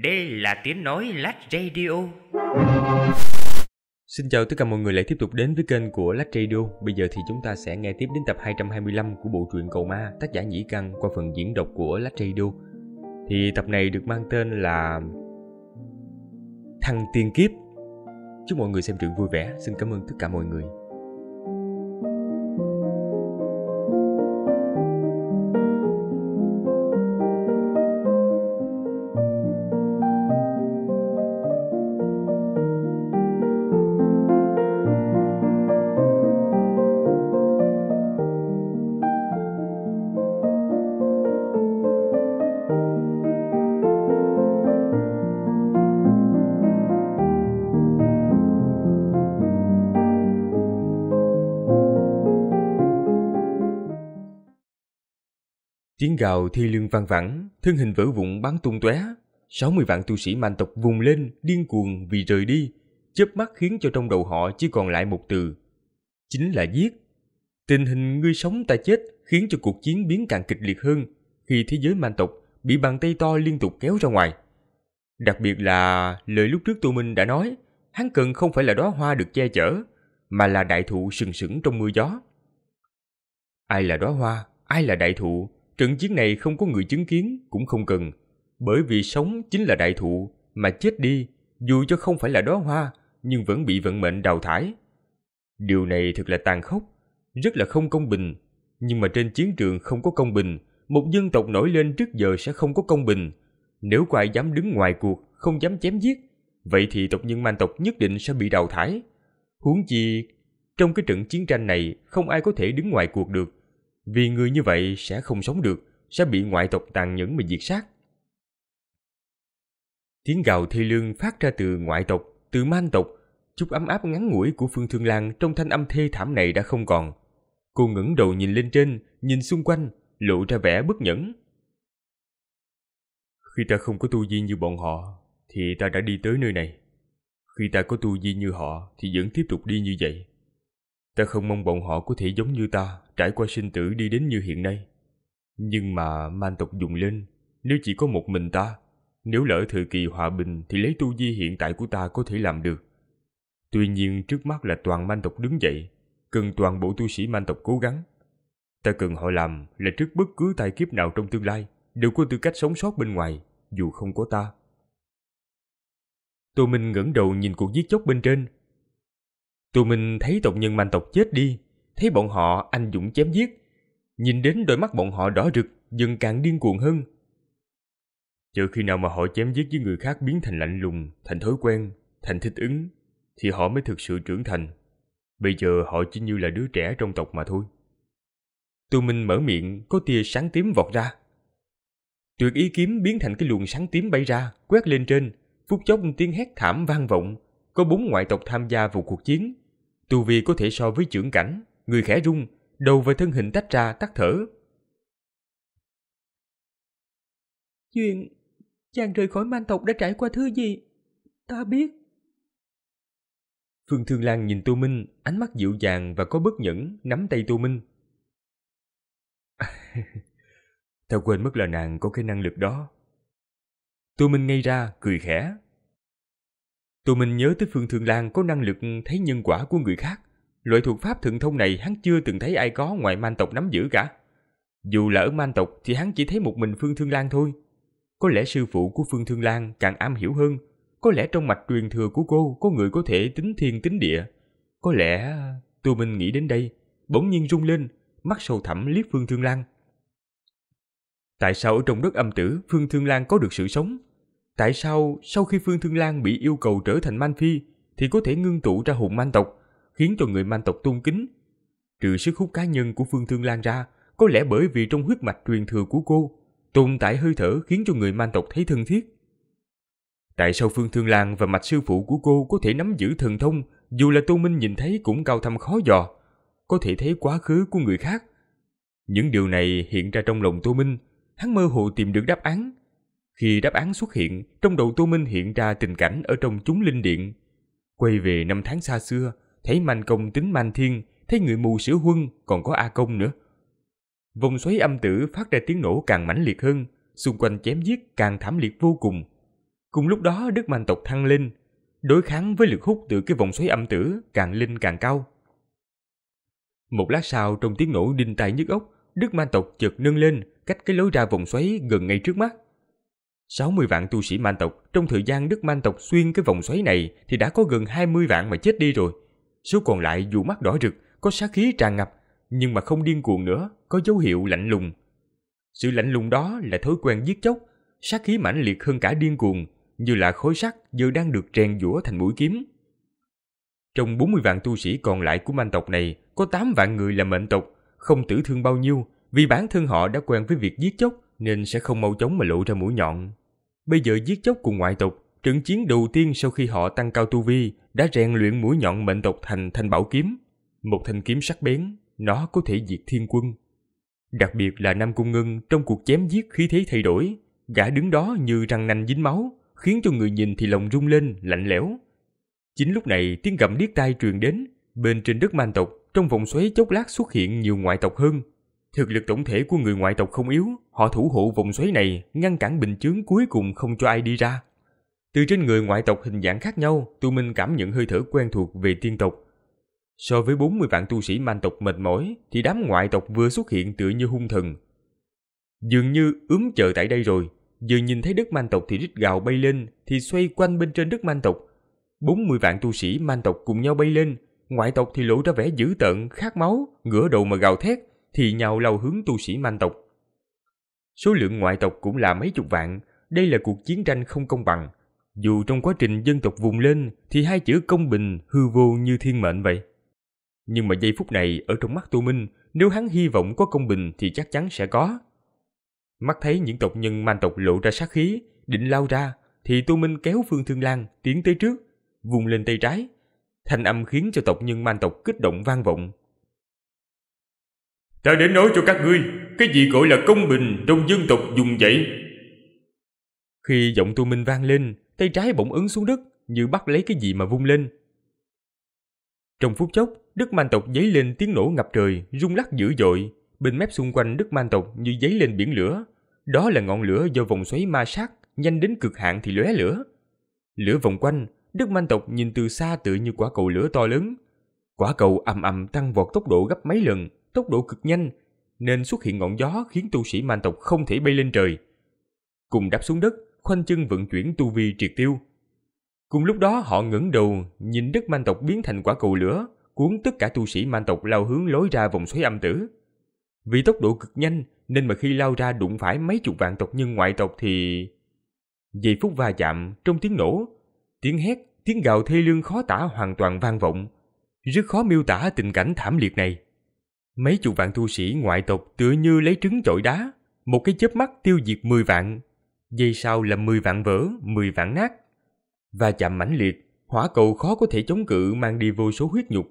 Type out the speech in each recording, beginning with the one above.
Đây là tiếng nói Lách Radio. Xin chào tất cả mọi người lại tiếp tục đến với kênh của Lách Radio. Bây giờ thì chúng ta sẽ nghe tiếp đến tập 225 của bộ truyện Cầu Ma tác giả Nhĩ Căn qua phần diễn đọc của Lách Radio. Thì tập này được mang tên là Thằng Tiên Kiếp. Chúc mọi người xem truyện vui vẻ. Xin cảm ơn tất cả mọi người. gào thi lương vang vẳng, thân hình vỡ vụn bắn tung tóe. 60 vạn tu sĩ man tộc vùng lên, điên cuồng vì rời đi, chớp mắt khiến cho trong đầu họ chỉ còn lại một từ. Chính là giết. Tình hình ngươi sống ta chết khiến cho cuộc chiến biến càng kịch liệt hơn khi thế giới man tộc bị bàn tay to liên tục kéo ra ngoài. Đặc biệt là lời lúc trước Tô Minh đã nói, hắn cần không phải là đóa hoa được che chở, mà là đại thụ sừng sững trong mưa gió. Ai là đóa hoa, ai là đại thụ, Trận chiến này không có người chứng kiến cũng không cần, bởi vì sống chính là đại thụ mà chết đi, dù cho không phải là đóa hoa nhưng vẫn bị vận mệnh đào thải. Điều này thật là tàn khốc, rất là không công bình, nhưng mà trên chiến trường không có công bình, một dân tộc nổi lên trước giờ sẽ không có công bình. Nếu có ai dám đứng ngoài cuộc, không dám chém giết, vậy thì tộc nhân man tộc nhất định sẽ bị đào thải. Huống chi, trong cái trận chiến tranh này không ai có thể đứng ngoài cuộc được, vì người như vậy sẽ không sống được, sẽ bị ngoại tộc tàn nhẫn mà diệt sát. Tiếng gào thê lương phát ra từ ngoại tộc, từ man tộc, chút ấm áp ngắn ngủi của Phương Thương Lan trong thanh âm thê thảm này đã không còn. Cô ngẩng đầu nhìn lên trên, nhìn xung quanh, lộ ra vẻ bất nhẫn. Khi ta không có tu vi như bọn họ, thì ta đã đi tới nơi này. Khi ta có tu vi như họ, thì vẫn tiếp tục đi như vậy. Ta không mong bọn họ có thể giống như ta, trải qua sinh tử đi đến như hiện nay. Nhưng mà man tộc dùng lên, nếu chỉ có một mình ta, nếu lỡ thời kỳ hòa bình thì lấy tu di hiện tại của ta có thể làm được. Tuy nhiên trước mắt là toàn man tộc đứng dậy, cần toàn bộ tu sĩ man tộc cố gắng. Ta cần họ làm là trước bất cứ tai kiếp nào trong tương lai, đều có tư cách sống sót bên ngoài, dù không có ta. Tô Minh ngẩng đầu nhìn cuộc giết chóc bên trên, Tụi mình thấy tộc nhân man tộc chết đi, thấy bọn họ anh dũng chém giết. Nhìn đến đôi mắt bọn họ đỏ rực, dần càng điên cuồng hơn. Chờ khi nào mà họ chém giết với người khác biến thành lạnh lùng, thành thói quen, thành thích ứng, thì họ mới thực sự trưởng thành. Bây giờ họ chỉ như là đứa trẻ trong tộc mà thôi. Tụi mình mở miệng, có tia sáng tím vọt ra. Tuyệt ý kiếm biến thành cái luồng sáng tím bay ra, quét lên trên, phút chốc tiếng hét thảm vang vọng, có bốn ngoại tộc tham gia vụ cuộc chiến. Tu vi có thể so với trưởng cảnh, người khẽ rung, đầu và thân hình tách ra tắt thở. Chuyện chàng rời khỏi man tộc đã trải qua thứ gì? Ta biết. Phương Thương Lan nhìn Tô Minh, ánh mắt dịu dàng và có bất nhẫn nắm tay Tô Minh. Tao quên mất là nàng có cái năng lực đó. Tô Minh ngay ra, cười khẽ. Tụi mình nhớ tới Phương Thường Lan có năng lực thấy nhân quả của người khác. Loại thuộc pháp thượng thông này hắn chưa từng thấy ai có ngoài man tộc nắm giữ cả. Dù là ở man tộc thì hắn chỉ thấy một mình Phương Thương Lan thôi. Có lẽ sư phụ của Phương Thương Lan càng am hiểu hơn. Có lẽ trong mạch truyền thừa của cô có người có thể tính thiên tính địa. Có lẽ... Tụi mình nghĩ đến đây. Bỗng nhiên rung lên, mắt sâu thẳm liếc Phương Thương Lan. Tại sao ở trong đất âm tử Phương Thương Lan có được sự sống? tại sao sau khi Phương Thương Lan bị yêu cầu trở thành man phi thì có thể ngưng tụ ra hùng man tộc, khiến cho người man tộc tôn kính? Trừ sức hút cá nhân của Phương Thương Lan ra, có lẽ bởi vì trong huyết mạch truyền thừa của cô, tồn tại hơi thở khiến cho người man tộc thấy thân thiết. Tại sao Phương Thương Lan và mạch sư phụ của cô có thể nắm giữ thần thông, dù là Tô Minh nhìn thấy cũng cao thâm khó dò, có thể thấy quá khứ của người khác. Những điều này hiện ra trong lòng Tô Minh, hắn mơ hồ tìm được đáp án, khi đáp án xuất hiện, trong đầu Tô Minh hiện ra tình cảnh ở trong chúng linh điện. Quay về năm tháng xa xưa, thấy manh công tính man thiên, thấy người mù sửa huân, còn có A công nữa. Vòng xoáy âm tử phát ra tiếng nổ càng mãnh liệt hơn, xung quanh chém giết càng thảm liệt vô cùng. Cùng lúc đó đức man tộc thăng lên, đối kháng với lực hút từ cái vòng xoáy âm tử càng lên càng cao. Một lát sau trong tiếng nổ đinh tai nhức óc, đức man tộc chợt nâng lên cách cái lối ra vòng xoáy gần ngay trước mắt 60 vạn tu sĩ man tộc, trong thời gian Đức Man tộc xuyên cái vòng xoáy này thì đã có gần 20 vạn mà chết đi rồi. Số còn lại dù mắt đỏ rực, có sát khí tràn ngập, nhưng mà không điên cuồng nữa, có dấu hiệu lạnh lùng. Sự lạnh lùng đó là thói quen giết chóc, sát khí mãnh liệt hơn cả điên cuồng, như là khối sắt vừa đang được rèn giũa thành mũi kiếm. Trong 40 vạn tu sĩ còn lại của man tộc này, có 8 vạn người là mệnh tộc, không tử thương bao nhiêu, vì bản thân họ đã quen với việc giết chóc nên sẽ không mau chóng mà lộ ra mũi nhọn. Bây giờ giết chóc cùng ngoại tộc, trận chiến đầu tiên sau khi họ tăng cao tu vi đã rèn luyện mũi nhọn mệnh tộc thành thanh bảo kiếm. Một thanh kiếm sắc bén, nó có thể diệt thiên quân. Đặc biệt là Nam Cung Ngân trong cuộc chém giết khí thế thay đổi, gã đứng đó như răng nanh dính máu, khiến cho người nhìn thì lòng rung lên, lạnh lẽo. Chính lúc này tiếng gầm điếc tai truyền đến, bên trên đất man tộc trong vòng xoáy chốc lát xuất hiện nhiều ngoại tộc hơn Thực lực tổng thể của người ngoại tộc không yếu, họ thủ hộ vùng xoáy này, ngăn cản bình chướng cuối cùng không cho ai đi ra. Từ trên người ngoại tộc hình dạng khác nhau, Tu Minh cảm nhận hơi thở quen thuộc về tiên tộc. So với 40 vạn tu sĩ man tộc mệt mỏi, thì đám ngoại tộc vừa xuất hiện tựa như hung thần. Dường như ướm chờ tại đây rồi, vừa nhìn thấy đất man tộc thì rít gào bay lên, thì xoay quanh bên trên đất man tộc. 40 vạn tu sĩ man tộc cùng nhau bay lên, ngoại tộc thì lộ ra vẻ dữ tợn, khát máu, ngửa đầu mà gào thét, thì nhào lao hướng tu sĩ man tộc. Số lượng ngoại tộc cũng là mấy chục vạn, đây là cuộc chiến tranh không công bằng. Dù trong quá trình dân tộc vùng lên thì hai chữ công bình hư vô như thiên mệnh vậy. Nhưng mà giây phút này ở trong mắt Tô Minh, nếu hắn hy vọng có công bình thì chắc chắn sẽ có. Mắt thấy những tộc nhân man tộc lộ ra sát khí, định lao ra, thì Tô Minh kéo Phương Thương Lan tiến tới trước, vùng lên tay trái. Thanh âm khiến cho tộc nhân man tộc kích động vang vọng, Ta đến nói cho các ngươi Cái gì gọi là công bình trong dân tộc dùng vậy Khi giọng tu minh vang lên Tay trái bỗng ứng xuống đất Như bắt lấy cái gì mà vung lên Trong phút chốc Đức man tộc dấy lên tiếng nổ ngập trời Rung lắc dữ dội Bên mép xung quanh đức man tộc như dấy lên biển lửa Đó là ngọn lửa do vòng xoáy ma sát Nhanh đến cực hạn thì lóe lửa Lửa vòng quanh Đức man tộc nhìn từ xa tự như quả cầu lửa to lớn Quả cầu ầm ầm tăng vọt tốc độ gấp mấy lần tốc độ cực nhanh, nên xuất hiện ngọn gió khiến tu sĩ man tộc không thể bay lên trời. Cùng đáp xuống đất, khoanh chân vận chuyển tu vi triệt tiêu. Cùng lúc đó họ ngẩng đầu, nhìn đất man tộc biến thành quả cầu lửa, cuốn tất cả tu sĩ man tộc lao hướng lối ra vòng xoáy âm tử. Vì tốc độ cực nhanh nên mà khi lao ra đụng phải mấy chục vạn tộc nhân ngoại tộc thì... Giây phút va chạm, trong tiếng nổ, tiếng hét, tiếng gào thê lương khó tả hoàn toàn vang vọng. Rất khó miêu tả tình cảnh thảm liệt này. Mấy chục vạn tu sĩ ngoại tộc tựa như lấy trứng chọi đá, một cái chớp mắt tiêu diệt 10 vạn, dây sau là 10 vạn vỡ, 10 vạn nát. Và chạm mãnh liệt, hỏa cầu khó có thể chống cự mang đi vô số huyết nhục,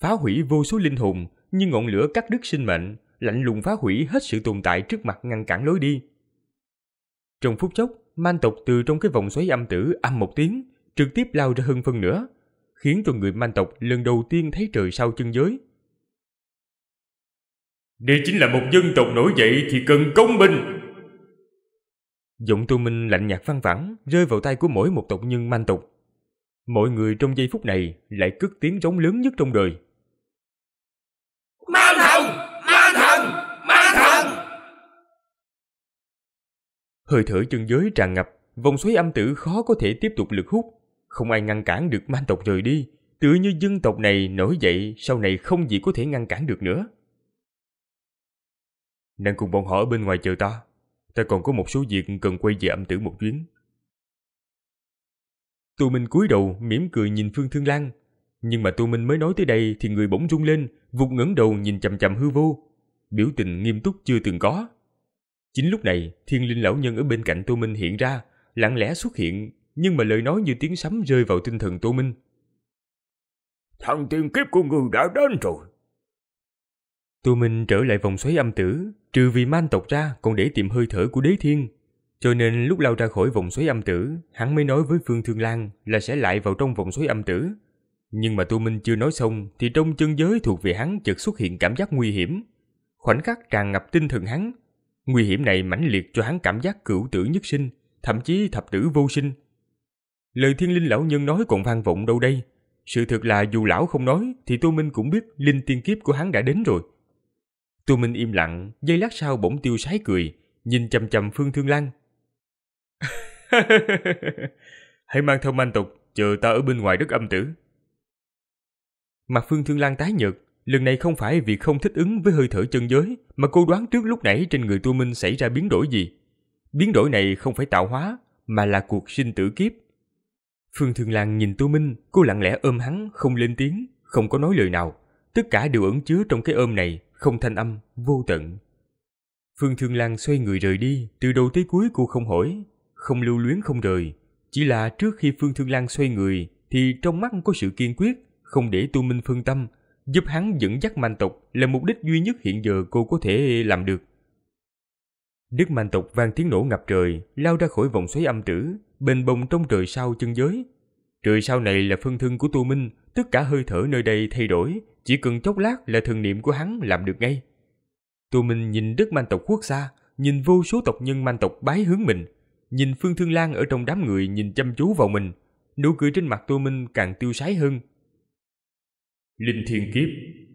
phá hủy vô số linh hồn như ngọn lửa cắt đứt sinh mệnh, lạnh lùng phá hủy hết sự tồn tại trước mặt ngăn cản lối đi. Trong phút chốc, man tộc từ trong cái vòng xoáy âm tử âm một tiếng, trực tiếp lao ra hơn phân nữa, khiến cho người man tộc lần đầu tiên thấy trời sau chân giới, đây chính là một dân tộc nổi dậy thì cần công binh. Giọng tu minh lạnh nhạt văn vẳng rơi vào tay của mỗi một tộc nhân manh tục. Mọi người trong giây phút này lại cất tiếng rống lớn nhất trong đời. Ma thần! Ma thần! Ma thần! Hơi thở chân giới tràn ngập, vòng xoáy âm tử khó có thể tiếp tục lực hút. Không ai ngăn cản được man tộc rời đi, tựa như dân tộc này nổi dậy sau này không gì có thể ngăn cản được nữa. Nàng cùng bọn họ ở bên ngoài chờ ta Ta còn có một số việc cần quay về âm tử một chuyến Tô Minh cúi đầu mỉm cười nhìn Phương Thương Lan Nhưng mà Tô Minh mới nói tới đây thì người bỗng rung lên Vụt ngẩng đầu nhìn chầm chầm hư vô Biểu tình nghiêm túc chưa từng có Chính lúc này thiên linh lão nhân ở bên cạnh Tô Minh hiện ra Lặng lẽ xuất hiện Nhưng mà lời nói như tiếng sấm rơi vào tinh thần Tô Minh Thần tiên kiếp của người đã đến rồi Tụi minh trở lại vòng xoáy âm tử, trừ vì man tộc ra còn để tìm hơi thở của đế thiên. Cho nên lúc lao ra khỏi vòng xoáy âm tử, hắn mới nói với Phương Thương Lan là sẽ lại vào trong vòng xoáy âm tử. Nhưng mà Tô Minh chưa nói xong thì trong chân giới thuộc về hắn chợt xuất hiện cảm giác nguy hiểm. Khoảnh khắc tràn ngập tinh thần hắn. Nguy hiểm này mãnh liệt cho hắn cảm giác cửu tử nhất sinh, thậm chí thập tử vô sinh. Lời thiên linh lão nhân nói còn vang vọng đâu đây. Sự thật là dù lão không nói thì Tô Minh cũng biết linh tiên kiếp của hắn đã đến rồi. Tô Minh im lặng, giây lát sau bỗng tiêu sái cười, nhìn chầm chầm Phương Thương Lan. Hãy mang theo manh tục, chờ ta ở bên ngoài đất âm tử. Mặt Phương Thương Lan tái nhợt, lần này không phải vì không thích ứng với hơi thở chân giới mà cô đoán trước lúc nãy trên người Tô Minh xảy ra biến đổi gì. Biến đổi này không phải tạo hóa, mà là cuộc sinh tử kiếp. Phương thương Lan nhìn Tô Minh, cô lặng lẽ ôm hắn, không lên tiếng, không có nói lời nào. Tất cả đều ẩn chứa trong cái ôm này, không thanh âm, vô tận. Phương Thương Lan xoay người rời đi, từ đầu tới cuối cô không hỏi, không lưu luyến không rời. Chỉ là trước khi Phương Thương Lan xoay người thì trong mắt có sự kiên quyết, không để tu minh Phương tâm, giúp hắn dẫn dắt man tộc là mục đích duy nhất hiện giờ cô có thể làm được. Đức man tộc vang tiếng nổ ngập trời, lao ra khỏi vòng xoáy âm tử, bền bồng trong trời sao chân giới. Trời sao này là phân thân của tu minh, tất cả hơi thở nơi đây thay đổi, chỉ cần chốc lát là thần niệm của hắn làm được ngay. Tô Minh nhìn đất man tộc quốc xa, nhìn vô số tộc nhân man tộc bái hướng mình, nhìn Phương Thương Lan ở trong đám người nhìn chăm chú vào mình, nụ cười trên mặt Tô Minh càng tiêu sái hơn. Linh thiên kiếp,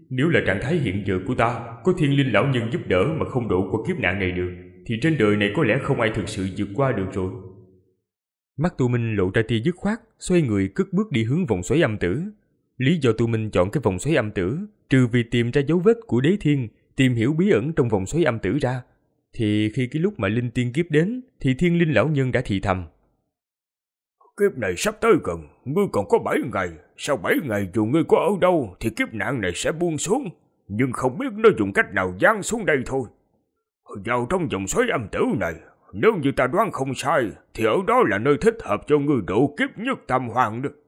nếu là trạng thái hiện giờ của ta, có thiên linh lão nhân giúp đỡ mà không độ qua kiếp nạn này được, thì trên đời này có lẽ không ai thực sự vượt qua được rồi. Mắt Tô Minh lộ ra tia dứt khoát, xoay người cất bước đi hướng vòng xoáy âm tử. Lý do tụi mình chọn cái vòng xoáy âm tử, trừ vì tìm ra dấu vết của đế thiên, tìm hiểu bí ẩn trong vòng xoáy âm tử ra, thì khi cái lúc mà linh tiên kiếp đến thì thiên linh lão nhân đã thì thầm. Kiếp này sắp tới gần, ngươi còn có 7 ngày, sau 7 ngày dù ngươi có ở đâu thì kiếp nạn này sẽ buông xuống, nhưng không biết nó dùng cách nào giáng xuống đây thôi. Vào trong vòng xoáy âm tử này, nếu như ta đoán không sai thì ở đó là nơi thích hợp cho ngươi độ kiếp nhất tam hoàng được.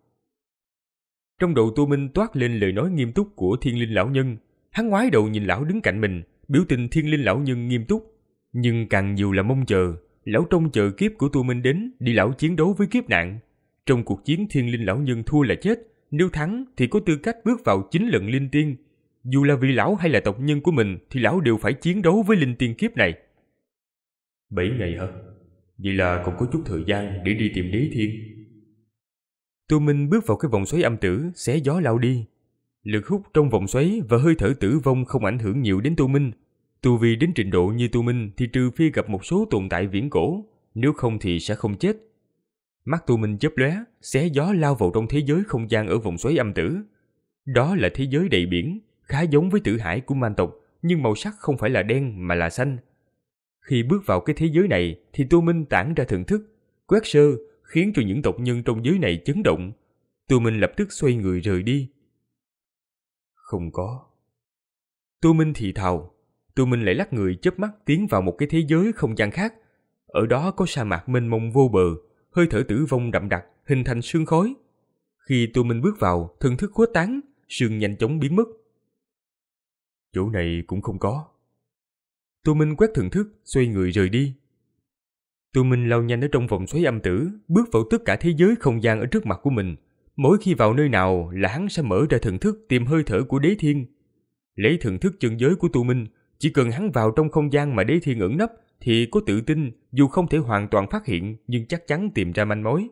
Trong đầu Tô Minh toát lên lời nói nghiêm túc của thiên linh lão nhân. Hắn ngoái đầu nhìn lão đứng cạnh mình, biểu tình thiên linh lão nhân nghiêm túc. Nhưng càng nhiều là mong chờ, lão trông chờ kiếp của Tô Minh đến đi lão chiến đấu với kiếp nạn. Trong cuộc chiến thiên linh lão nhân thua là chết, nếu thắng thì có tư cách bước vào chính lận linh tiên. Dù là vị lão hay là tộc nhân của mình thì lão đều phải chiến đấu với linh tiên kiếp này. Bảy ngày hả? Vậy là còn có chút thời gian để đi tìm đế thiên. Tô Minh bước vào cái vòng xoáy âm tử, xé gió lao đi. Lực hút trong vòng xoáy và hơi thở tử vong không ảnh hưởng nhiều đến Tô Minh. Tu vi đến trình độ như Tô Minh thì trừ phi gặp một số tồn tại viễn cổ, nếu không thì sẽ không chết. Mắt Tô Minh chớp lóe, xé gió lao vào trong thế giới không gian ở vòng xoáy âm tử. Đó là thế giới đầy biển, khá giống với tử hải của man tộc, nhưng màu sắc không phải là đen mà là xanh. Khi bước vào cái thế giới này thì Tô Minh tản ra thưởng thức, quét sơ, khiến cho những tộc nhân trong giới này chấn động. tu Minh lập tức xoay người rời đi. Không có. Tu Minh thì thào, tu Minh lại lắc người chớp mắt tiến vào một cái thế giới không gian khác. Ở đó có sa mạc mênh mông vô bờ, hơi thở tử vong đậm đặc, hình thành sương khói. Khi tu Minh bước vào, thần thức khuếch tán, sương nhanh chóng biến mất. Chỗ này cũng không có. tu Minh quét thần thức, xoay người rời đi. Tù Minh lao nhanh ở trong vòng xoáy âm tử, bước vào tất cả thế giới không gian ở trước mặt của mình. Mỗi khi vào nơi nào là hắn sẽ mở ra thần thức tìm hơi thở của đế thiên. Lấy thần thức chân giới của Tu Minh, chỉ cần hắn vào trong không gian mà đế thiên ẩn nấp thì có tự tin dù không thể hoàn toàn phát hiện nhưng chắc chắn tìm ra manh mối.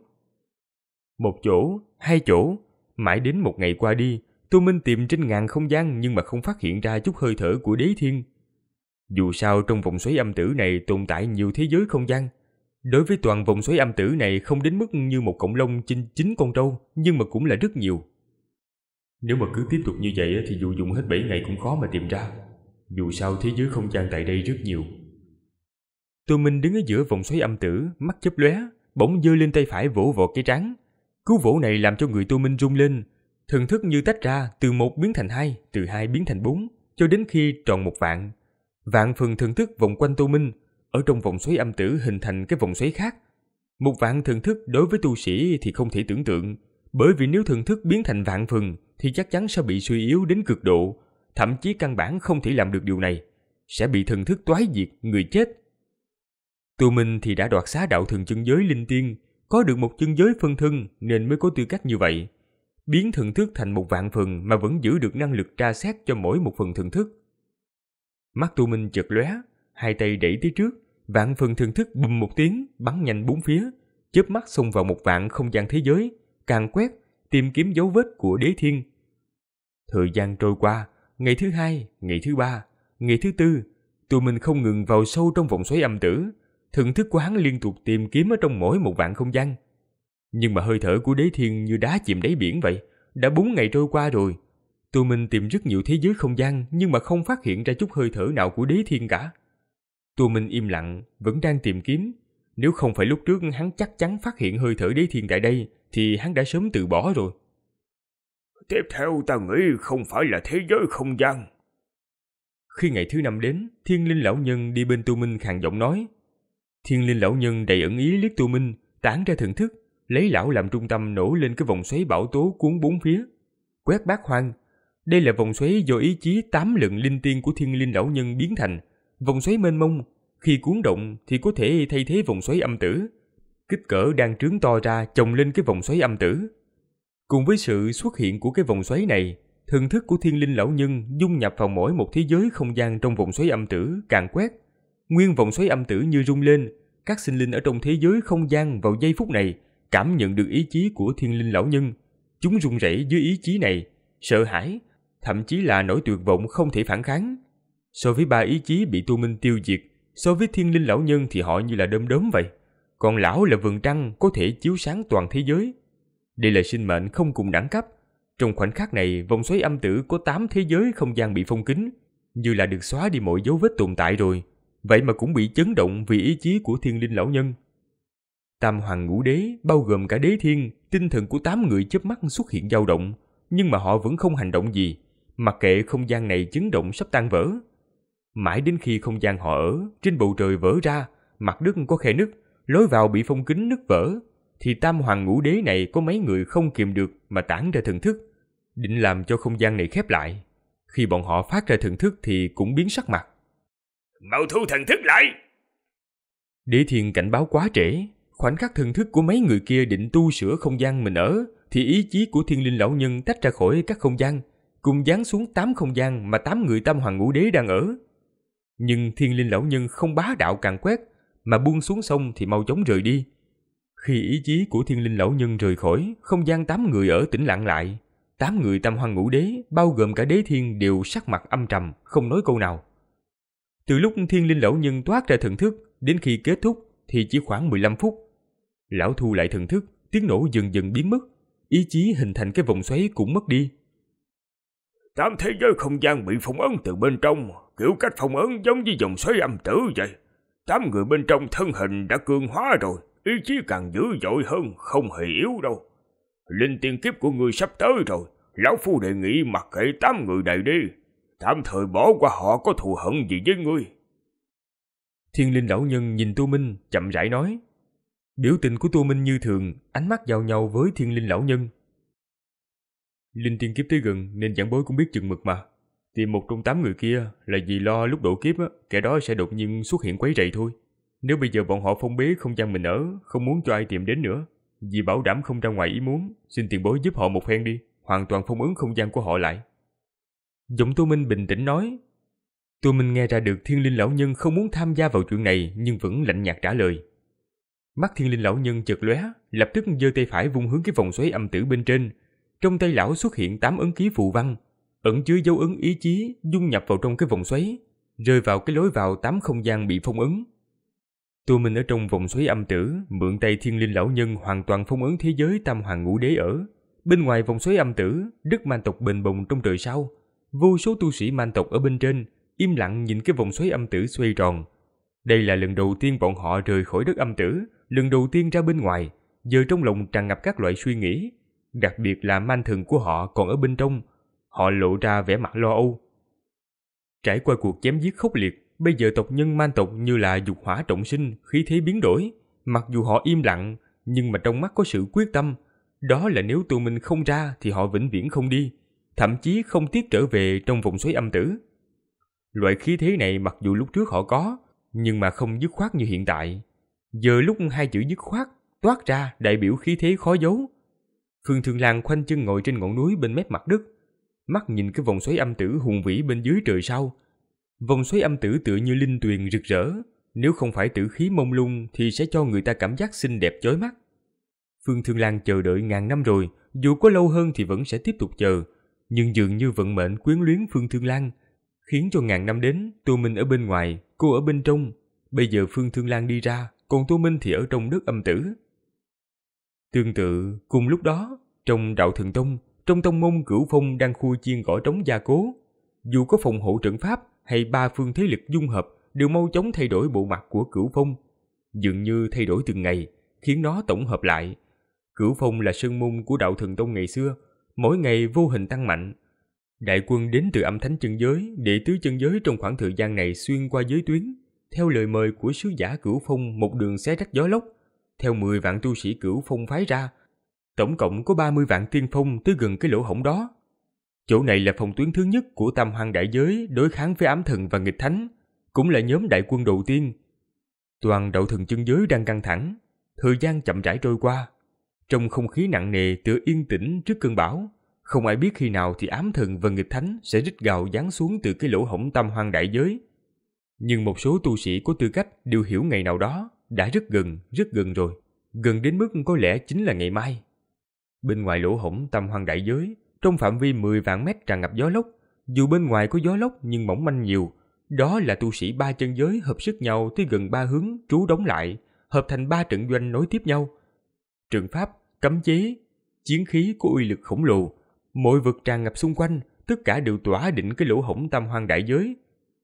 Một chỗ, hai chỗ, mãi đến một ngày qua đi, Tu Minh tìm trên ngàn không gian nhưng mà không phát hiện ra chút hơi thở của đế thiên. Dù sao trong vòng xoáy âm tử này tồn tại nhiều thế giới không gian, Đối với toàn vòng xoáy âm tử này không đến mức như một cọng lông chinh chín con trâu, nhưng mà cũng là rất nhiều. Nếu mà cứ tiếp tục như vậy thì dù dùng hết 7 ngày cũng khó mà tìm ra. Dù sao thế giới không gian tại đây rất nhiều. Tô Minh đứng ở giữa vòng xoáy âm tử, mắt chớp lóe, bỗng giơ lên tay phải vỗ vào cái trán. Cú vỗ này làm cho người Tô Minh rung lên, thần thức như tách ra từ một biến thành hai, từ hai biến thành bốn, cho đến khi tròn một vạn. Vạn phần thần thức vòng quanh Tô Minh, ở trong vòng xoáy âm tử hình thành cái vòng xoáy khác. Một vạn thần thức đối với tu sĩ thì không thể tưởng tượng, bởi vì nếu thần thức biến thành vạn phần thì chắc chắn sẽ bị suy yếu đến cực độ, thậm chí căn bản không thể làm được điều này, sẽ bị thần thức toái diệt, người chết. Tu Minh thì đã đoạt xá đạo thần chân giới linh tiên, có được một chân giới phân thân nên mới có tư cách như vậy. Biến thần thức thành một vạn phần mà vẫn giữ được năng lực tra xét cho mỗi một phần thần thức. Mắt Tu Minh chợt lóe, hai tay đẩy tới trước, vạn phần thưởng thức bùm một tiếng, bắn nhanh bốn phía, chớp mắt xông vào một vạn không gian thế giới, càng quét, tìm kiếm dấu vết của đế thiên. Thời gian trôi qua, ngày thứ hai, ngày thứ ba, ngày thứ tư, tụi mình không ngừng vào sâu trong vòng xoáy âm tử, thưởng thức của hắn liên tục tìm kiếm ở trong mỗi một vạn không gian. Nhưng mà hơi thở của đế thiên như đá chìm đáy biển vậy, đã bốn ngày trôi qua rồi. Tụi mình tìm rất nhiều thế giới không gian nhưng mà không phát hiện ra chút hơi thở nào của đế thiên cả. Tu Minh im lặng, vẫn đang tìm kiếm. Nếu không phải lúc trước hắn chắc chắn phát hiện hơi thở đế thiên tại đây, thì hắn đã sớm từ bỏ rồi. Tiếp theo ta nghĩ không phải là thế giới không gian. Khi ngày thứ năm đến, thiên linh lão nhân đi bên Tu Minh khàn giọng nói. Thiên linh lão nhân đầy ẩn ý liếc Tu Minh, tán ra thưởng thức, lấy lão làm trung tâm nổ lên cái vòng xoáy bão tố cuốn bốn phía. Quét bát hoang, đây là vòng xoáy do ý chí tám lượng linh tiên của thiên linh lão nhân biến thành, Vòng xoáy mênh mông, khi cuốn động thì có thể thay thế vòng xoáy âm tử. Kích cỡ đang trướng to ra chồng lên cái vòng xoáy âm tử. Cùng với sự xuất hiện của cái vòng xoáy này, thần thức của thiên linh lão nhân dung nhập vào mỗi một thế giới không gian trong vòng xoáy âm tử càng quét. Nguyên vòng xoáy âm tử như rung lên, các sinh linh ở trong thế giới không gian vào giây phút này cảm nhận được ý chí của thiên linh lão nhân. Chúng run rẩy dưới ý chí này, sợ hãi, thậm chí là nỗi tuyệt vọng không thể phản kháng. So với ba ý chí bị tu minh tiêu diệt, so với thiên linh lão nhân thì họ như là đơm đóm vậy. Còn lão là vườn trăng có thể chiếu sáng toàn thế giới. Đây là sinh mệnh không cùng đẳng cấp. Trong khoảnh khắc này, vòng xoáy âm tử có 8 thế giới không gian bị phong kín, như là được xóa đi mọi dấu vết tồn tại rồi. Vậy mà cũng bị chấn động vì ý chí của thiên linh lão nhân. Tam hoàng ngũ đế, bao gồm cả đế thiên, tinh thần của 8 người chớp mắt xuất hiện dao động, nhưng mà họ vẫn không hành động gì. Mặc kệ không gian này chấn động sắp tan vỡ, Mãi đến khi không gian họ ở trên bầu trời vỡ ra, mặt đất có khe nứt, lối vào bị phong kính nứt vỡ, thì tam hoàng ngũ đế này có mấy người không kiềm được mà tản ra thần thức, định làm cho không gian này khép lại. Khi bọn họ phát ra thần thức thì cũng biến sắc mặt. Mau thu thần thức lại! Đế thiên cảnh báo quá trễ, khoảnh khắc thần thức của mấy người kia định tu sửa không gian mình ở, thì ý chí của thiên linh lão nhân tách ra khỏi các không gian, cùng dán xuống tám không gian mà tám người tam hoàng ngũ đế đang ở. Nhưng thiên linh lão nhân không bá đạo càng quét, mà buông xuống sông thì mau chóng rời đi. Khi ý chí của thiên linh lão nhân rời khỏi, không gian tám người ở tĩnh lặng lại. Tám người tam hoang ngũ đế, bao gồm cả đế thiên đều sắc mặt âm trầm, không nói câu nào. Từ lúc thiên linh lão nhân toát ra thần thức, đến khi kết thúc thì chỉ khoảng 15 phút. Lão thu lại thần thức, tiếng nổ dần dần biến mất, ý chí hình thành cái vòng xoáy cũng mất đi. Tám thế giới không gian bị phong ấn từ bên trong, kiểu cách phong ấn giống như dòng xoáy âm tử vậy. Tám người bên trong thân hình đã cương hóa rồi, ý chí càng dữ dội hơn, không hề yếu đâu. Linh tiên kiếp của ngươi sắp tới rồi, lão phu đề nghị mặc kệ tám người này đi, tạm thời bỏ qua họ có thù hận gì với ngươi. Thiên linh lão nhân nhìn Tu Minh, chậm rãi nói. Biểu tình của Tu Minh như thường, ánh mắt giao nhau với thiên linh lão nhân. Linh tiên kiếp tới gần nên giảng bối cũng biết chừng mực mà, thì một trong tám người kia là vì lo lúc đổ kiếp á, kẻ đó sẽ đột nhiên xuất hiện quấy rầy thôi. Nếu bây giờ bọn họ phong bế không gian mình ở, không muốn cho ai tìm đến nữa, vì bảo đảm không ra ngoài ý muốn, xin tiền bối giúp họ một phen đi, hoàn toàn phong ấn không gian của họ lại. Giọng Tô Minh bình tĩnh nói, Tô Minh nghe ra được thiên linh lão nhân không muốn tham gia vào chuyện này nhưng vẫn lạnh nhạt trả lời. Mắt thiên linh lão nhân chợt lóe, lập tức giơ tay phải vung hướng cái vòng xoáy âm tử bên trên. Trong tay lão xuất hiện tám ấn ký phù văn, ẩn chứa dấu ấn ý chí dung nhập vào trong cái vòng xoáy, rơi vào cái lối vào tám không gian bị phong ấn. Tu mình ở trong vòng xoáy âm tử, mượn tay thiên linh lão nhân hoàn toàn phong ấn thế giới tam hoàng ngũ đế ở. Bên ngoài vòng xoáy âm tử, đức man tộc bền bồng trong trời sau vô số tu sĩ man tộc ở bên trên, im lặng nhìn cái vòng xoáy âm tử xoay tròn. Đây là lần đầu tiên bọn họ rời khỏi đất âm tử, lần đầu tiên ra bên ngoài, giờ trong lòng tràn ngập các loại suy nghĩ, đặc biệt là man thần của họ còn ở bên trong, Họ lộ ra vẻ mặt lo âu. Trải qua cuộc chém giết khốc liệt, bây giờ tộc nhân man tộc như là dục hỏa trọng sinh, khí thế biến đổi. Mặc dù họ im lặng, nhưng mà trong mắt có sự quyết tâm. Đó là nếu tù mình không ra thì họ vĩnh viễn không đi, thậm chí không tiếc trở về trong vòng xoáy âm tử. Loại khí thế này mặc dù lúc trước họ có, nhưng mà không dứt khoát như hiện tại. Giờ lúc hai chữ dứt khoát toát ra đại biểu khí thế khó giấu. Phương Thường Lan khoanh chân ngồi trên ngọn núi bên mép mặt đất, mắt nhìn cái vòng xoáy âm tử hùng vĩ bên dưới trời sau. Vòng xoáy âm tử tựa như linh tuyền rực rỡ, nếu không phải tử khí mông lung thì sẽ cho người ta cảm giác xinh đẹp chói mắt. Phương Thương Lan chờ đợi ngàn năm rồi, dù có lâu hơn thì vẫn sẽ tiếp tục chờ, nhưng dường như vận mệnh quyến luyến Phương Thương Lan, khiến cho ngàn năm đến, Tô Minh ở bên ngoài, cô ở bên trong. Bây giờ Phương Thương Lan đi ra, còn Tô Minh thì ở trong đất âm tử. Tương tự, cùng lúc đó, trong đạo thượng tông, trong tông môn cửu phong đang khui chiên gõ trống gia cố, dù có phòng hộ trận pháp hay ba phương thế lực dung hợp đều mau chóng thay đổi bộ mặt của cửu phong, dường như thay đổi từng ngày, khiến nó tổng hợp lại. Cửu phong là sơn môn của đạo thần tông ngày xưa, mỗi ngày vô hình tăng mạnh. Đại quân đến từ âm thánh chân giới, để tứ chân giới trong khoảng thời gian này xuyên qua giới tuyến, theo lời mời của sứ giả cửu phong một đường xé rách gió lốc, theo mười vạn tu sĩ cửu phong phái ra, Tổng cộng có 30 vạn tiên phong tới gần cái lỗ hổng đó. Chỗ này là phòng tuyến thứ nhất của tam hoang đại giới đối kháng với ám thần và nghịch thánh, cũng là nhóm đại quân đầu tiên. Toàn đậu thần chân giới đang căng thẳng, thời gian chậm rãi trôi qua. Trong không khí nặng nề tựa yên tĩnh trước cơn bão, không ai biết khi nào thì ám thần và nghịch thánh sẽ rít gào giáng xuống từ cái lỗ hổng tam hoang đại giới. Nhưng một số tu sĩ có tư cách đều hiểu ngày nào đó đã rất gần, rất gần rồi, gần đến mức có lẽ chính là ngày mai. Bên ngoài lỗ hổng tầm hoàng đại giới, trong phạm vi 10 vạn mét tràn ngập gió lốc, dù bên ngoài có gió lốc nhưng mỏng manh nhiều, đó là tu sĩ ba chân giới hợp sức nhau tới gần ba hướng trú đóng lại, hợp thành ba trận doanh nối tiếp nhau. Trường pháp, cấm chế, chiến khí có uy lực khổng lồ, mọi vực tràn ngập xung quanh, tất cả đều tỏa định cái lỗ hổng tam hoang đại giới.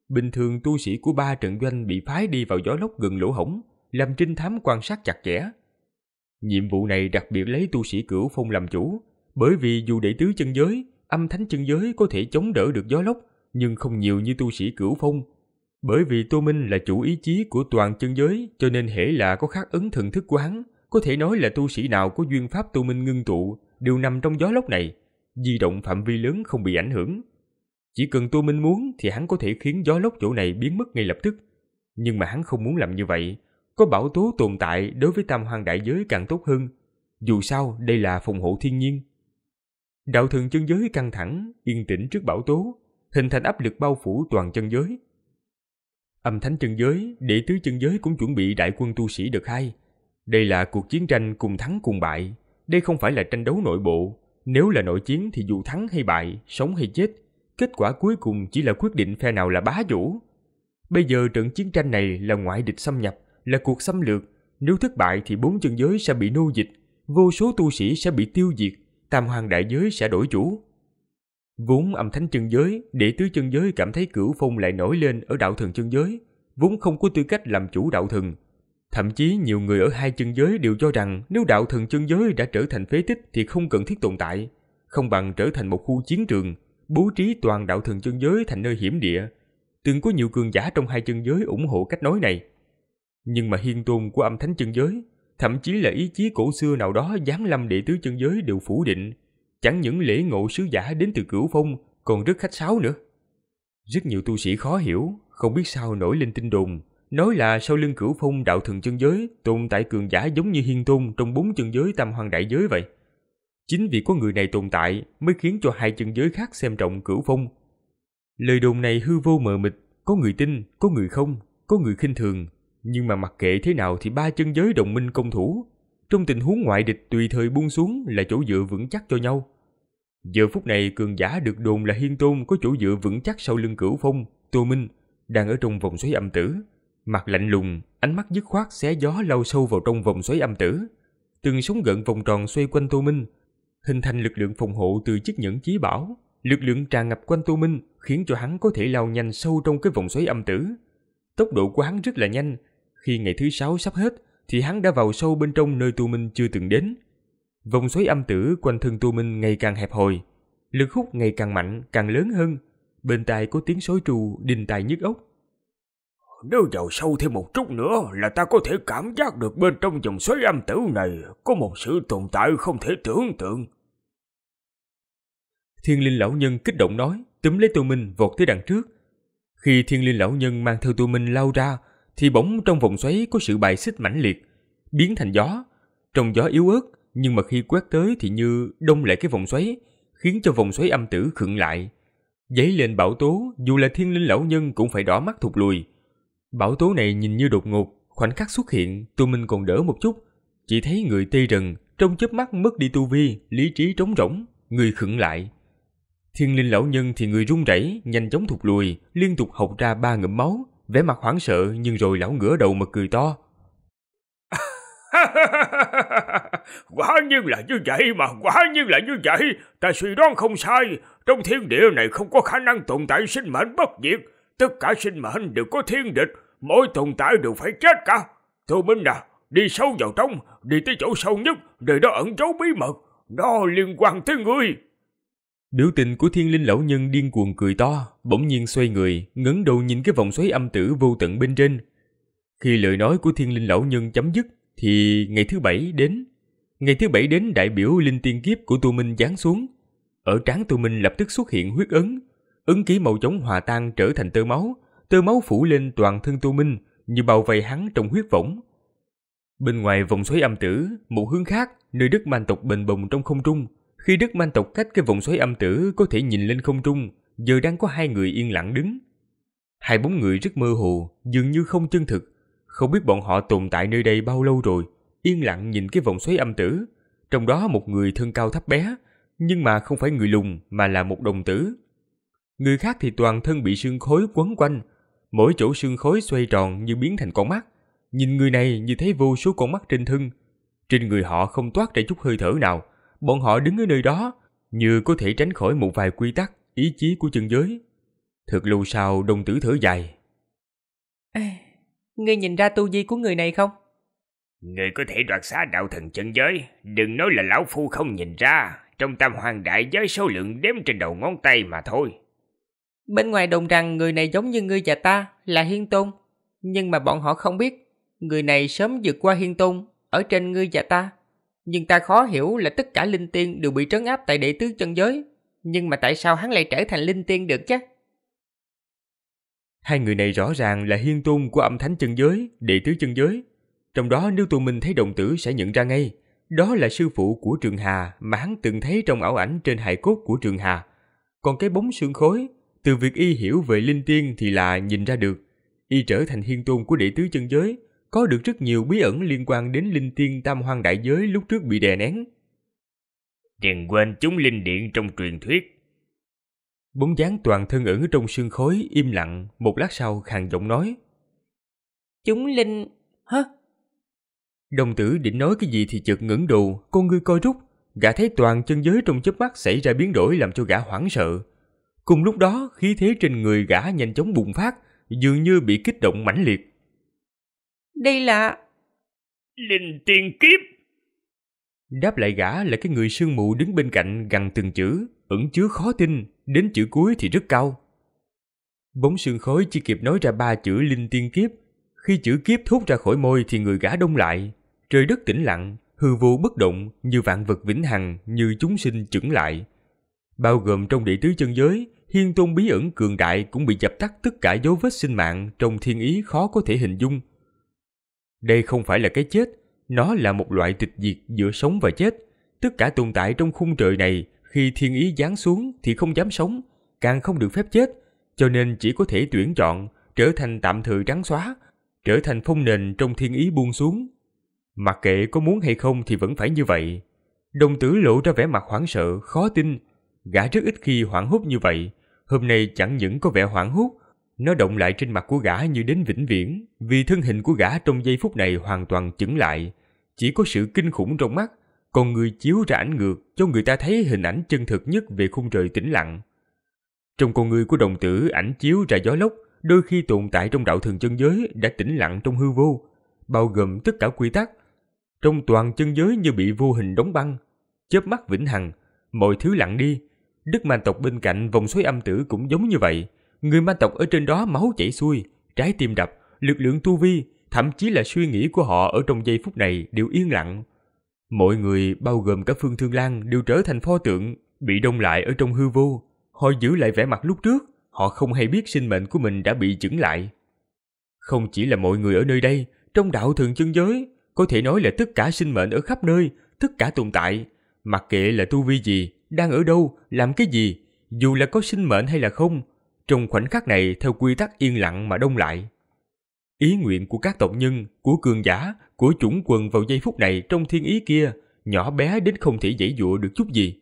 Bình thường tu sĩ của ba trận doanh bị phái đi vào gió lốc gần lỗ hổng, làm trinh thám quan sát chặt chẽ, Nhiệm vụ này đặc biệt lấy tu sĩ cửu phong làm chủ, bởi vì dù đệ tứ chân giới, âm thánh chân giới có thể chống đỡ được gió lốc, nhưng không nhiều như tu sĩ cửu phong. Bởi vì Tô Minh là chủ ý chí của toàn chân giới, cho nên hễ là có khắc ứng thần thức của hắn, có thể nói là tu sĩ nào có duyên pháp Tô Minh ngưng tụ đều nằm trong gió lốc này, di động phạm vi lớn không bị ảnh hưởng. Chỉ cần Tô Minh muốn thì hắn có thể khiến gió lốc chỗ này biến mất ngay lập tức. Nhưng mà hắn không muốn làm như vậy, có bảo tố tồn tại đối với tam hoàng đại giới càng tốt hơn. Dù sao, đây là phòng hộ thiên nhiên. Đạo thần chân giới căng thẳng, yên tĩnh trước bảo tố, hình thành áp lực bao phủ toàn chân giới. Âm thánh chân giới, đệ tứ chân giới cũng chuẩn bị đại quân tu sĩ được hai. Đây là cuộc chiến tranh cùng thắng cùng bại. Đây không phải là tranh đấu nội bộ. Nếu là nội chiến thì dù thắng hay bại, sống hay chết, kết quả cuối cùng chỉ là quyết định phe nào là bá chủ. Bây giờ trận chiến tranh này là ngoại địch xâm nhập, là cuộc xâm lược, nếu thất bại thì bốn chân giới sẽ bị nô dịch, vô số tu sĩ sẽ bị tiêu diệt, tam hoàng đại giới sẽ đổi chủ. Vốn âm thánh chân giới, đệ tứ chân giới cảm thấy cửu phong lại nổi lên ở đạo thần chân giới, vốn không có tư cách làm chủ đạo thần. Thậm chí nhiều người ở hai chân giới đều cho rằng nếu đạo thần chân giới đã trở thành phế tích thì không cần thiết tồn tại, không bằng trở thành một khu chiến trường, bố trí toàn đạo thần chân giới thành nơi hiểm địa. Từng có nhiều cường giả trong hai chân giới ủng hộ cách nói này. Nhưng mà hiên tôn của âm thánh chân giới, thậm chí là ý chí cổ xưa nào đó dám lâm đệ tứ chân giới đều phủ định. Chẳng những lễ ngộ sứ giả đến từ cửu phong còn rất khách sáo nữa. Rất nhiều tu sĩ khó hiểu, không biết sao nổi lên tin đồn, nói là sau lưng cửu phong đạo thần chân giới tồn tại cường giả giống như hiên tôn trong bốn chân giới tam hoàng đại giới vậy. Chính vì có người này tồn tại mới khiến cho hai chân giới khác xem trọng cửu phong. Lời đồn này hư vô mờ mịt, có người tin, có người không, có người khinh thường, nhưng mà mặc kệ thế nào thì ba chân giới đồng minh công thủ, trong tình huống ngoại địch tùy thời buông xuống là chỗ dựa vững chắc cho nhau. Giờ phút này cường giả được đồn là Hiên Tôn có chỗ dựa vững chắc sau lưng Cửu Phong, Tô Minh đang ở trong vòng xoáy âm tử, mặt lạnh lùng, ánh mắt dứt khoát xé gió lao sâu vào trong vòng xoáy âm tử. Từng sóng gợn vòng tròn xoay quanh Tô Minh, hình thành lực lượng phòng hộ từ chiếc nhẫn chí bảo, lực lượng tràn ngập quanh Tô Minh khiến cho hắn có thể lao nhanh sâu trong cái vòng xoáy âm tử. Tốc độ của hắn rất là nhanh, khi ngày thứ sáu sắp hết, thì hắn đã vào sâu bên trong nơi Tu Minh chưa từng đến. Vòng xoáy âm tử quanh thân Tu Minh ngày càng hẹp hồi, lực hút ngày càng mạnh, càng lớn hơn. Bên tai có tiếng sói trù, đinh tai nhức ốc. Nếu vào sâu thêm một chút nữa là ta có thể cảm giác được bên trong vòng xoáy âm tử này có một sự tồn tại không thể tưởng tượng. Thiên linh lão nhân kích động nói, túm lấy Tu Minh vọt tới đằng trước. Khi thiên linh lão nhân mang theo Tu Minh lao ra, thì bỗng trong vòng xoáy có sự bài xích mãnh liệt, biến thành gió. Trong gió yếu ớt, nhưng mà khi quét tới thì như đông lại cái vòng xoáy, khiến cho vòng xoáy âm tử khựng lại. Giấy lên bảo tố, dù là thiên linh lão nhân cũng phải đỏ mắt thụt lùi. Bảo tố này nhìn như đột ngột, khoảnh khắc xuất hiện, tu minh còn đỡ một chút. Chỉ thấy người tê rần trong chớp mắt mất đi tu vi, lý trí trống rỗng, người khựng lại. Thiên linh lão nhân thì người run rẩy, nhanh chóng thụt lùi, liên tục học ra ba ngụm máu, vẻ mặt hoảng sợ nhưng rồi lão ngửa đầu mà cười to. quả nhiên là như vậy mà, quả nhiên là như vậy. Ta suy đoán không sai, trong thiên địa này không có khả năng tồn tại sinh mệnh bất diệt. Tất cả sinh mệnh đều có thiên địch, mỗi tồn tại đều phải chết cả. Thưa Minh à, đi sâu vào trong, đi tới chỗ sâu nhất, nơi đó ẩn giấu bí mật. nó liên quan tới ngươi. Biểu tình của thiên linh lão nhân điên cuồng cười to, bỗng nhiên xoay người, ngấn đầu nhìn cái vòng xoáy âm tử vô tận bên trên. Khi lời nói của thiên linh lão nhân chấm dứt, thì ngày thứ bảy đến. Ngày thứ bảy đến đại biểu linh tiên kiếp của tu minh giáng xuống. Ở trán tu minh lập tức xuất hiện huyết ấn. Ấn ký màu chống hòa tan trở thành tơ máu, tơ máu phủ lên toàn thân tu minh như bao vây hắn trong huyết võng. Bên ngoài vòng xoáy âm tử, một hướng khác, nơi đất man tộc bền bồng trong không trung, khi Đức Man tộc cách cái vùng xoáy âm tử có thể nhìn lên không trung, giờ đang có hai người yên lặng đứng. Hai bóng người rất mơ hồ, dường như không chân thực. Không biết bọn họ tồn tại nơi đây bao lâu rồi, yên lặng nhìn cái vòng xoáy âm tử. Trong đó một người thân cao thấp bé, nhưng mà không phải người lùn mà là một đồng tử. Người khác thì toàn thân bị sương khối quấn quanh, mỗi chỗ sương khối xoay tròn như biến thành con mắt. Nhìn người này như thấy vô số con mắt trên thân. Trên người họ không toát ra chút hơi thở nào, bọn họ đứng ở nơi đó như có thể tránh khỏi một vài quy tắc, ý chí của chân giới. Thật lâu sau đồng tử thở dài. À, ngươi nhìn ra tu vi của người này không? người có thể đoạt xá đạo thần chân giới, đừng nói là lão phu không nhìn ra, trong tam hoàng đại giới số lượng đếm trên đầu ngón tay mà thôi. Bên ngoài đồn rằng người này giống như ngươi và ta là Hiên Tôn, nhưng mà bọn họ không biết, người này sớm vượt qua Hiên Tôn ở trên ngươi và ta. Nhưng ta khó hiểu là tất cả linh tiên đều bị trấn áp tại đệ tứ chân giới. Nhưng mà tại sao hắn lại trở thành linh tiên được chứ? Hai người này rõ ràng là hiên tôn của âm thánh chân giới, đệ tứ chân giới. Trong đó nếu tụi mình thấy đồng tử sẽ nhận ra ngay, đó là sư phụ của Trường Hà mà hắn từng thấy trong ảo ảnh trên hải cốt của Trường Hà. Còn cái bóng xương khối, từ việc y hiểu về linh tiên thì là nhìn ra được. Y trở thành hiên tôn của đệ tứ chân giới, có được rất nhiều bí ẩn liên quan đến linh tiên tam hoang đại giới lúc trước bị đè nén. Đừng quên chúng linh điện trong truyền thuyết. Bóng dáng toàn thân ẩn trong sương khói im lặng, một lát sau khàn giọng nói. Chúng linh... hả? Đồng tử định nói cái gì thì chợt ngẩng đầu, con ngươi coi rút, gã thấy toàn chân giới trong chớp mắt xảy ra biến đổi làm cho gã hoảng sợ. Cùng lúc đó, khí thế trên người gã nhanh chóng bùng phát, dường như bị kích động mãnh liệt. Đây là... Linh tiên kiếp! Đáp lại gã là cái người sương mù đứng bên cạnh gần từng chữ, ẩn chứa khó tin, đến chữ cuối thì rất cao. Bóng sương khói chỉ kịp nói ra ba chữ linh tiên kiếp. Khi chữ kiếp thốt ra khỏi môi thì người gã đông lại. Trời đất tĩnh lặng, hư vô bất động như vạn vật vĩnh hằng như chúng sinh chững lại. Bao gồm trong đệ tứ chân giới, hiên tôn bí ẩn cường đại cũng bị dập tắt tất cả dấu vết sinh mạng trong thiên ý khó có thể hình dung – đây không phải là cái chết, nó là một loại tịch diệt giữa sống và chết. Tất cả tồn tại trong khung trời này khi thiên ý giáng xuống thì không dám sống, càng không được phép chết, cho nên chỉ có thể tuyển chọn trở thành tạm thời trắng xóa, trở thành phong nền trong thiên ý buông xuống. Mặc kệ có muốn hay không thì vẫn phải như vậy. Đồng tử lộ ra vẻ mặt hoảng sợ, khó tin. Gã rất ít khi hoảng hốt như vậy. Hôm nay chẳng những có vẻ hoảng hốt nó động lại trên mặt của gã như đến vĩnh viễn, vì thân hình của gã trong giây phút này hoàn toàn chững lại. Chỉ có sự kinh khủng trong mắt, còn người chiếu ra ảnh ngược cho người ta thấy hình ảnh chân thực nhất về khung trời tĩnh lặng. Trong con người của đồng tử, ảnh chiếu ra gió lốc, đôi khi tồn tại trong đạo thường chân giới đã tĩnh lặng trong hư vô, bao gồm tất cả quy tắc. Trong toàn chân giới như bị vô hình đóng băng, chớp mắt vĩnh hằng, mọi thứ lặng đi. Đức man tộc bên cạnh vòng xoáy âm tử cũng giống như vậy, Người ma tộc ở trên đó máu chảy xuôi, trái tim đập, lực lượng tu vi, thậm chí là suy nghĩ của họ ở trong giây phút này đều yên lặng. Mọi người, bao gồm cả Phương Thương Lan, đều trở thành pho tượng, bị đông lại ở trong hư vô. Họ giữ lại vẻ mặt lúc trước, họ không hay biết sinh mệnh của mình đã bị chững lại. Không chỉ là mọi người ở nơi đây, trong đạo thường chân giới, có thể nói là tất cả sinh mệnh ở khắp nơi, tất cả tồn tại, mặc kệ là tu vi gì, đang ở đâu, làm cái gì, dù là có sinh mệnh hay là không, trong khoảnh khắc này theo quy tắc yên lặng mà đông lại. Ý nguyện của các tộc nhân, của cường giả, của chủng quần vào giây phút này trong thiên ý kia, nhỏ bé đến không thể dãy dụa được chút gì.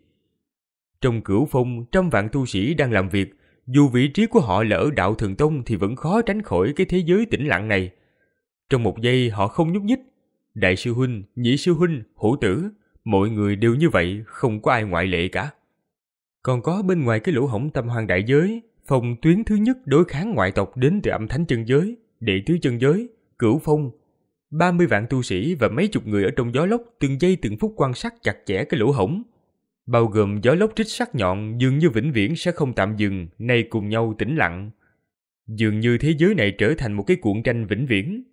Trong cửu phong, trăm vạn tu sĩ đang làm việc, dù vị trí của họ lỡ đạo thường tông thì vẫn khó tránh khỏi cái thế giới tĩnh lặng này. Trong một giây họ không nhúc nhích. Đại sư huynh, nhị sư huynh, hữu tử, mọi người đều như vậy, không có ai ngoại lệ cả. Còn có bên ngoài cái lỗ hổng tâm hoàng đại giới, Phòng tuyến thứ nhất đối kháng ngoại tộc đến từ âm thánh chân giới, đệ tứ chân giới, cửu phong. 30 vạn tu sĩ và mấy chục người ở trong gió lốc từng giây từng phút quan sát chặt chẽ cái lỗ hổng. Bao gồm gió lốc trích sắc nhọn dường như vĩnh viễn sẽ không tạm dừng, nay cùng nhau tĩnh lặng. Dường như thế giới này trở thành một cái cuộn tranh vĩnh viễn.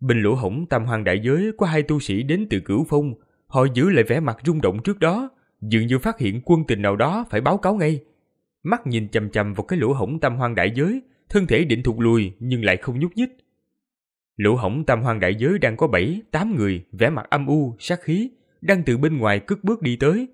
Bên lỗ hổng tam hoàng đại giới có hai tu sĩ đến từ cửu phong, họ giữ lại vẻ mặt rung động trước đó, dường như phát hiện quân tình nào đó phải báo cáo ngay, mắt nhìn chằm chằm vào cái lỗ hổng tam hoang đại giới, thân thể định thụt lùi nhưng lại không nhúc nhích. Lỗ hổng tam hoang đại giới đang có bảy, tám người, vẻ mặt âm u, sát khí, đang từ bên ngoài cất bước đi tới.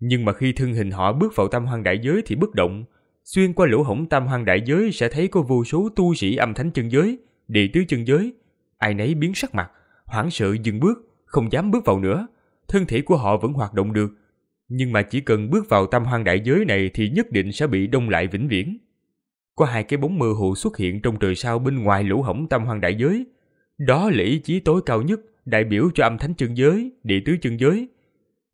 Nhưng mà khi thân hình họ bước vào tam hoang đại giới thì bất động, xuyên qua lỗ hổng tam hoang đại giới sẽ thấy có vô số tu sĩ âm thánh chân giới, đệ tứ chân giới. Ai nấy biến sắc mặt, hoảng sợ dừng bước, không dám bước vào nữa. Thân thể của họ vẫn hoạt động được, nhưng mà chỉ cần bước vào tam hoang đại giới này thì nhất định sẽ bị đông lại vĩnh viễn. Có hai cái bóng mơ hồ xuất hiện trong trời sao bên ngoài lỗ hổng tam hoang đại giới. Đó là ý chí tối cao nhất, đại biểu cho âm thánh chân giới, địa tứ chân giới.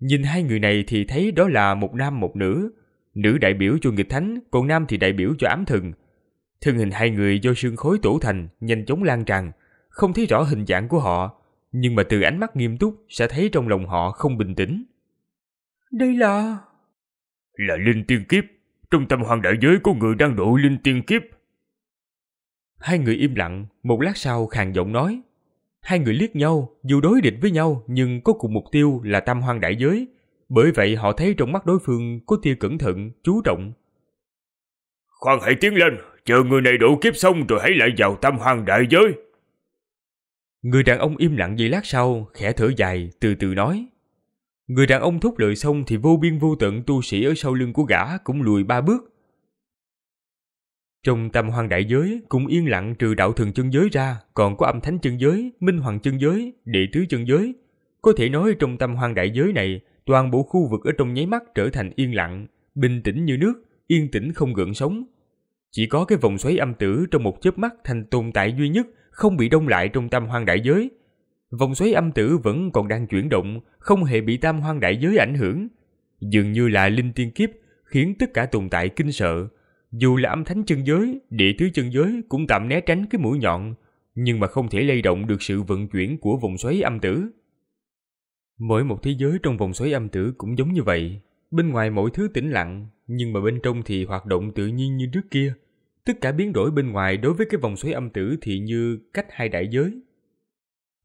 Nhìn hai người này thì thấy đó là một nam một nữ. Nữ đại biểu cho nghịch thánh, còn nam thì đại biểu cho ám thần. Thân hình hai người do sương khối tổ thành, nhanh chóng lan tràn. Không thấy rõ hình dạng của họ, nhưng mà từ ánh mắt nghiêm túc sẽ thấy trong lòng họ không bình tĩnh. Đây là... Là linh tiên kiếp. Trung tâm hoàng đại giới có người đang độ linh tiên kiếp. Hai người im lặng, một lát sau khàn giọng nói. Hai người liếc nhau, dù đối địch với nhau nhưng có cùng mục tiêu là tam hoàng đại giới. Bởi vậy họ thấy trong mắt đối phương có tia cẩn thận, chú trọng. Khoan hãy tiến lên, chờ người này đủ kiếp xong rồi hãy lại vào tam hoàng đại giới. Người đàn ông im lặng giây lát sau, khẽ thở dài, từ từ nói. Người đàn ông thúc lợi xong thì vô biên vô tận tu sĩ ở sau lưng của gã cũng lùi ba bước. Trong tầm hoàng đại giới cũng yên lặng trừ đạo thần chân giới ra, còn có âm thánh chân giới, minh hoàng chân giới, đệ tứ chân giới. Có thể nói trong tâm hoàng đại giới này, toàn bộ khu vực ở trong nháy mắt trở thành yên lặng, bình tĩnh như nước, yên tĩnh không gợn sóng. Chỉ có cái vòng xoáy âm tử trong một chớp mắt thành tồn tại duy nhất, không bị đông lại trong tâm hoàng đại giới, vòng xoáy âm tử vẫn còn đang chuyển động, không hề bị tam hoang đại giới ảnh hưởng. Dường như là linh tiên kiếp khiến tất cả tồn tại kinh sợ. Dù là âm thánh chân giới, địa thứ chân giới cũng tạm né tránh cái mũi nhọn, nhưng mà không thể lay động được sự vận chuyển của vòng xoáy âm tử. Mỗi một thế giới trong vòng xoáy âm tử cũng giống như vậy. Bên ngoài mọi thứ tĩnh lặng, nhưng mà bên trong thì hoạt động tự nhiên như trước kia. Tất cả biến đổi bên ngoài đối với cái vòng xoáy âm tử thì như cách hai đại giới,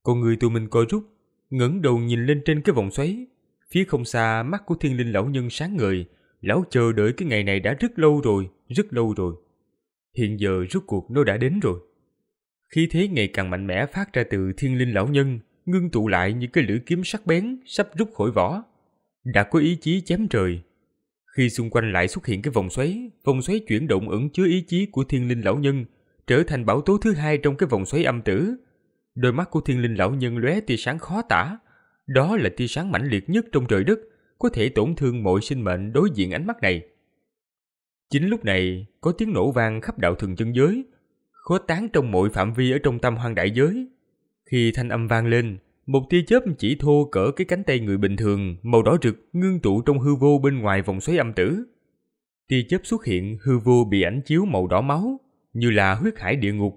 con người tụi mình co rút, ngẩng đầu nhìn lên trên cái vòng xoáy. Phía không xa mắt của thiên linh lão nhân sáng ngời, lão chờ đợi cái ngày này đã rất lâu rồi, rất lâu rồi. Hiện giờ rốt cuộc nó đã đến rồi. khi thế ngày càng mạnh mẽ phát ra từ thiên linh lão nhân, ngưng tụ lại như cái lưỡi kiếm sắc bén sắp rút khỏi vỏ. Đã có ý chí chém trời. Khi xung quanh lại xuất hiện cái vòng xoáy, vòng xoáy chuyển động ẩn chứa ý chí của thiên linh lão nhân, trở thành bảo tố thứ hai trong cái vòng xoáy âm tử, Đôi mắt của thiên linh lão nhân lóe tia sáng khó tả. Đó là tia sáng mãnh liệt nhất trong trời đất, có thể tổn thương mọi sinh mệnh đối diện ánh mắt này. Chính lúc này, có tiếng nổ vang khắp đạo thường chân giới, khó tán trong mọi phạm vi ở trong tâm hoang đại giới. Khi thanh âm vang lên, một tia chớp chỉ thô cỡ cái cánh tay người bình thường, màu đỏ rực ngưng tụ trong hư vô bên ngoài vòng xoáy âm tử. Tia chớp xuất hiện, hư vô bị ảnh chiếu màu đỏ máu, như là huyết hải địa ngục.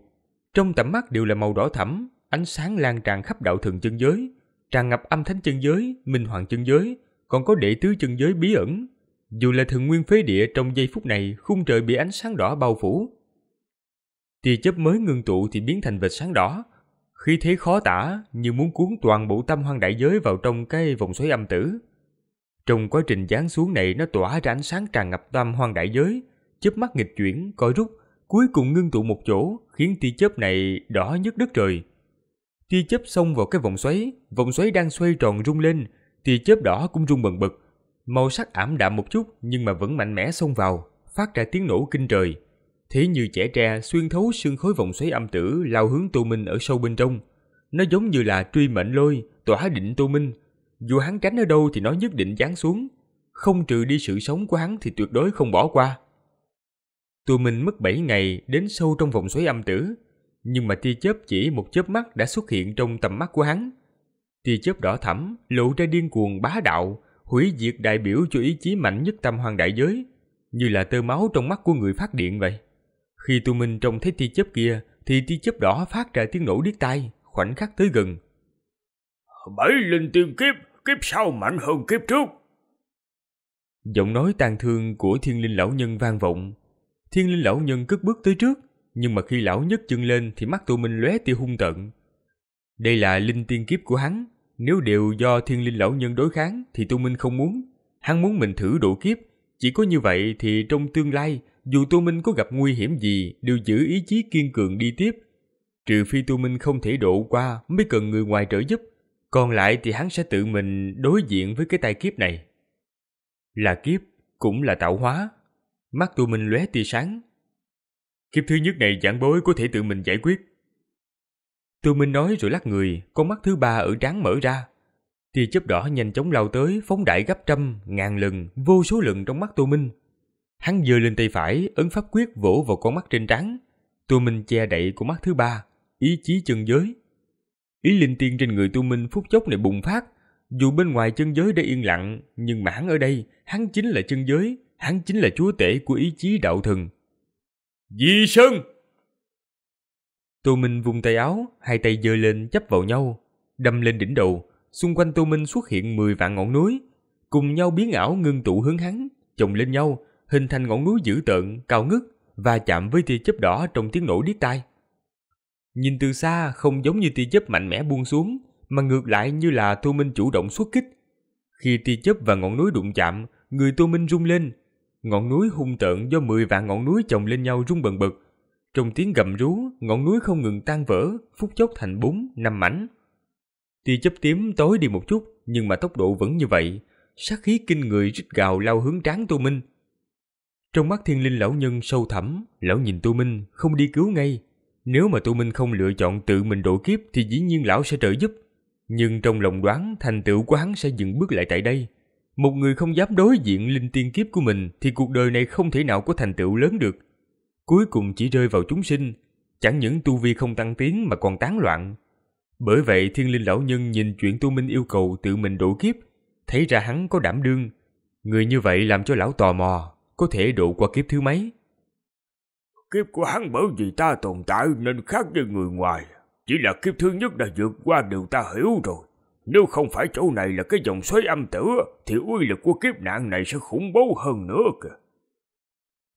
Trong tầm mắt đều là màu đỏ thẫm, ánh sáng lan tràn khắp đạo thượng chân giới, tràn ngập âm thánh chân giới, minh hoàng chân giới, còn có đệ tứ chân giới bí ẩn. Dù là thần nguyên phế địa trong giây phút này, khung trời bị ánh sáng đỏ bao phủ. Tia chớp mới ngưng tụ thì biến thành vệt sáng đỏ, khi thế khó tả như muốn cuốn toàn bộ tâm hoang đại giới vào trong cái vòng xoáy âm tử. Trong quá trình giáng xuống này nó tỏa ra ánh sáng tràn ngập tâm hoang đại giới, chớp mắt nghịch chuyển, coi rút, cuối cùng ngưng tụ một chỗ, khiến tia chớp này đỏ nhất đất trời, tia chớp xông vào cái vòng xoáy, vòng xoáy đang xoay tròn rung lên, tia chớp đỏ cũng rung bần bật. Màu sắc ảm đạm một chút nhưng mà vẫn mạnh mẽ xông vào, phát ra tiếng nổ kinh trời. Thế như trẻ tre xuyên thấu xương khối vòng xoáy âm tử lao hướng Tô Minh ở sâu bên trong. Nó giống như là truy mệnh lôi, tỏa định Tô Minh. Dù hắn tránh ở đâu thì nó nhất định giáng xuống. Không trừ đi sự sống của hắn thì tuyệt đối không bỏ qua. Tô Minh mất 7 ngày đến sâu trong vòng xoáy âm tử, nhưng mà tia chớp chỉ một chớp mắt đã xuất hiện trong tầm mắt của hắn. Tia chớp đỏ thẫm lộ ra điên cuồng bá đạo, hủy diệt đại biểu cho ý chí mạnh nhất tam hoàng đại giới, như là tơ máu trong mắt của người phát điện vậy. Khi Tu Minh trông thấy tia chớp kia, thì tia chớp đỏ phát ra tiếng nổ điếc tai, khoảnh khắc tới gần. Bảy linh tiên kiếp, kiếp sau mạnh hơn kiếp trước. Giọng nói tàn thương của thiên linh lão nhân vang vọng. Thiên linh lão nhân cất bước tới trước, nhưng mà khi lão nhấc chân lên thì mắt Tô Minh lóe tia hung tận. Đây là linh tiên kiếp của hắn, nếu đều do thiên linh lão nhân đối kháng thì Tô Minh không muốn. Hắn muốn mình thử độ kiếp, chỉ có như vậy thì trong tương lai, dù Tô Minh có gặp nguy hiểm gì đều giữ ý chí kiên cường đi tiếp. Trừ phi Tô Minh không thể độ qua mới cần người ngoài trợ giúp, còn lại thì hắn sẽ tự mình đối diện với cái tai kiếp này. Là kiếp, cũng là tạo hóa. Mắt Tô Minh lóe tia sáng, Kiếp thứ nhất này giảng bối có thể tự mình giải quyết. Tư Minh nói rồi lắc người, con mắt thứ ba ở trán mở ra. Tia chớp đỏ nhanh chóng lao tới, phóng đại gấp trăm, ngàn lần, vô số lần trong mắt Tô Minh. Hắn giơ lên tay phải, ấn pháp quyết vỗ vào con mắt trên trán. Tô Minh che đậy của mắt thứ ba, ý chí chân giới. Ý linh tiên trên người Tô Minh phút chốc này bùng phát. Dù bên ngoài chân giới đã yên lặng, nhưng mà hắn ở đây, hắn chính là chân giới, hắn chính là chúa tể của ý chí đạo thần. Di Sơn! Tô Minh vùng tay áo, hai tay giơ lên chấp vào nhau, đâm lên đỉnh đầu. Xung quanh Tô Minh xuất hiện 10 vạn ngọn núi, cùng nhau biến ảo ngưng tụ hướng hắn, chồng lên nhau, hình thành ngọn núi dữ tợn, cao ngất, và chạm với tia chớp đỏ trong tiếng nổ điếc tai. Nhìn từ xa không giống như tia chớp mạnh mẽ buông xuống, mà ngược lại như là Tô Minh chủ động xuất kích. Khi tia chớp và ngọn núi đụng chạm, người Tô Minh rung lên, Ngọn núi hung tợn do 10 vạn ngọn núi chồng lên nhau rung bần bật. Trong tiếng gầm rú, ngọn núi không ngừng tan vỡ, phút chốc thành bốn, năm mảnh. Tia chớp tím tối đi một chút, nhưng mà tốc độ vẫn như vậy. Sát khí kinh người rít gào lao hướng tráng Tô Minh. Trong mắt thiên linh lão nhân sâu thẳm, lão nhìn Tô Minh, không đi cứu ngay. Nếu mà Tô Minh không lựa chọn tự mình độ kiếp thì dĩ nhiên lão sẽ trợ giúp. Nhưng trong lòng đoán thành tựu của hắn sẽ dừng bước lại tại đây. Một người không dám đối diện linh tiên kiếp của mình thì cuộc đời này không thể nào có thành tựu lớn được. Cuối cùng chỉ rơi vào chúng sinh, chẳng những tu vi không tăng tiến mà còn tán loạn. Bởi vậy thiên linh lão nhân nhìn chuyện tu minh yêu cầu tự mình độ kiếp, thấy ra hắn có đảm đương. Người như vậy làm cho lão tò mò, có thể độ qua kiếp thứ mấy. Kiếp của hắn bởi vì ta tồn tại nên khác với người ngoài. Chỉ là kiếp thứ nhất đã vượt qua điều ta hiểu rồi. Nếu không phải chỗ này là cái dòng xoáy âm tử thì uy lực của kiếp nạn này sẽ khủng bố hơn nữa kìa.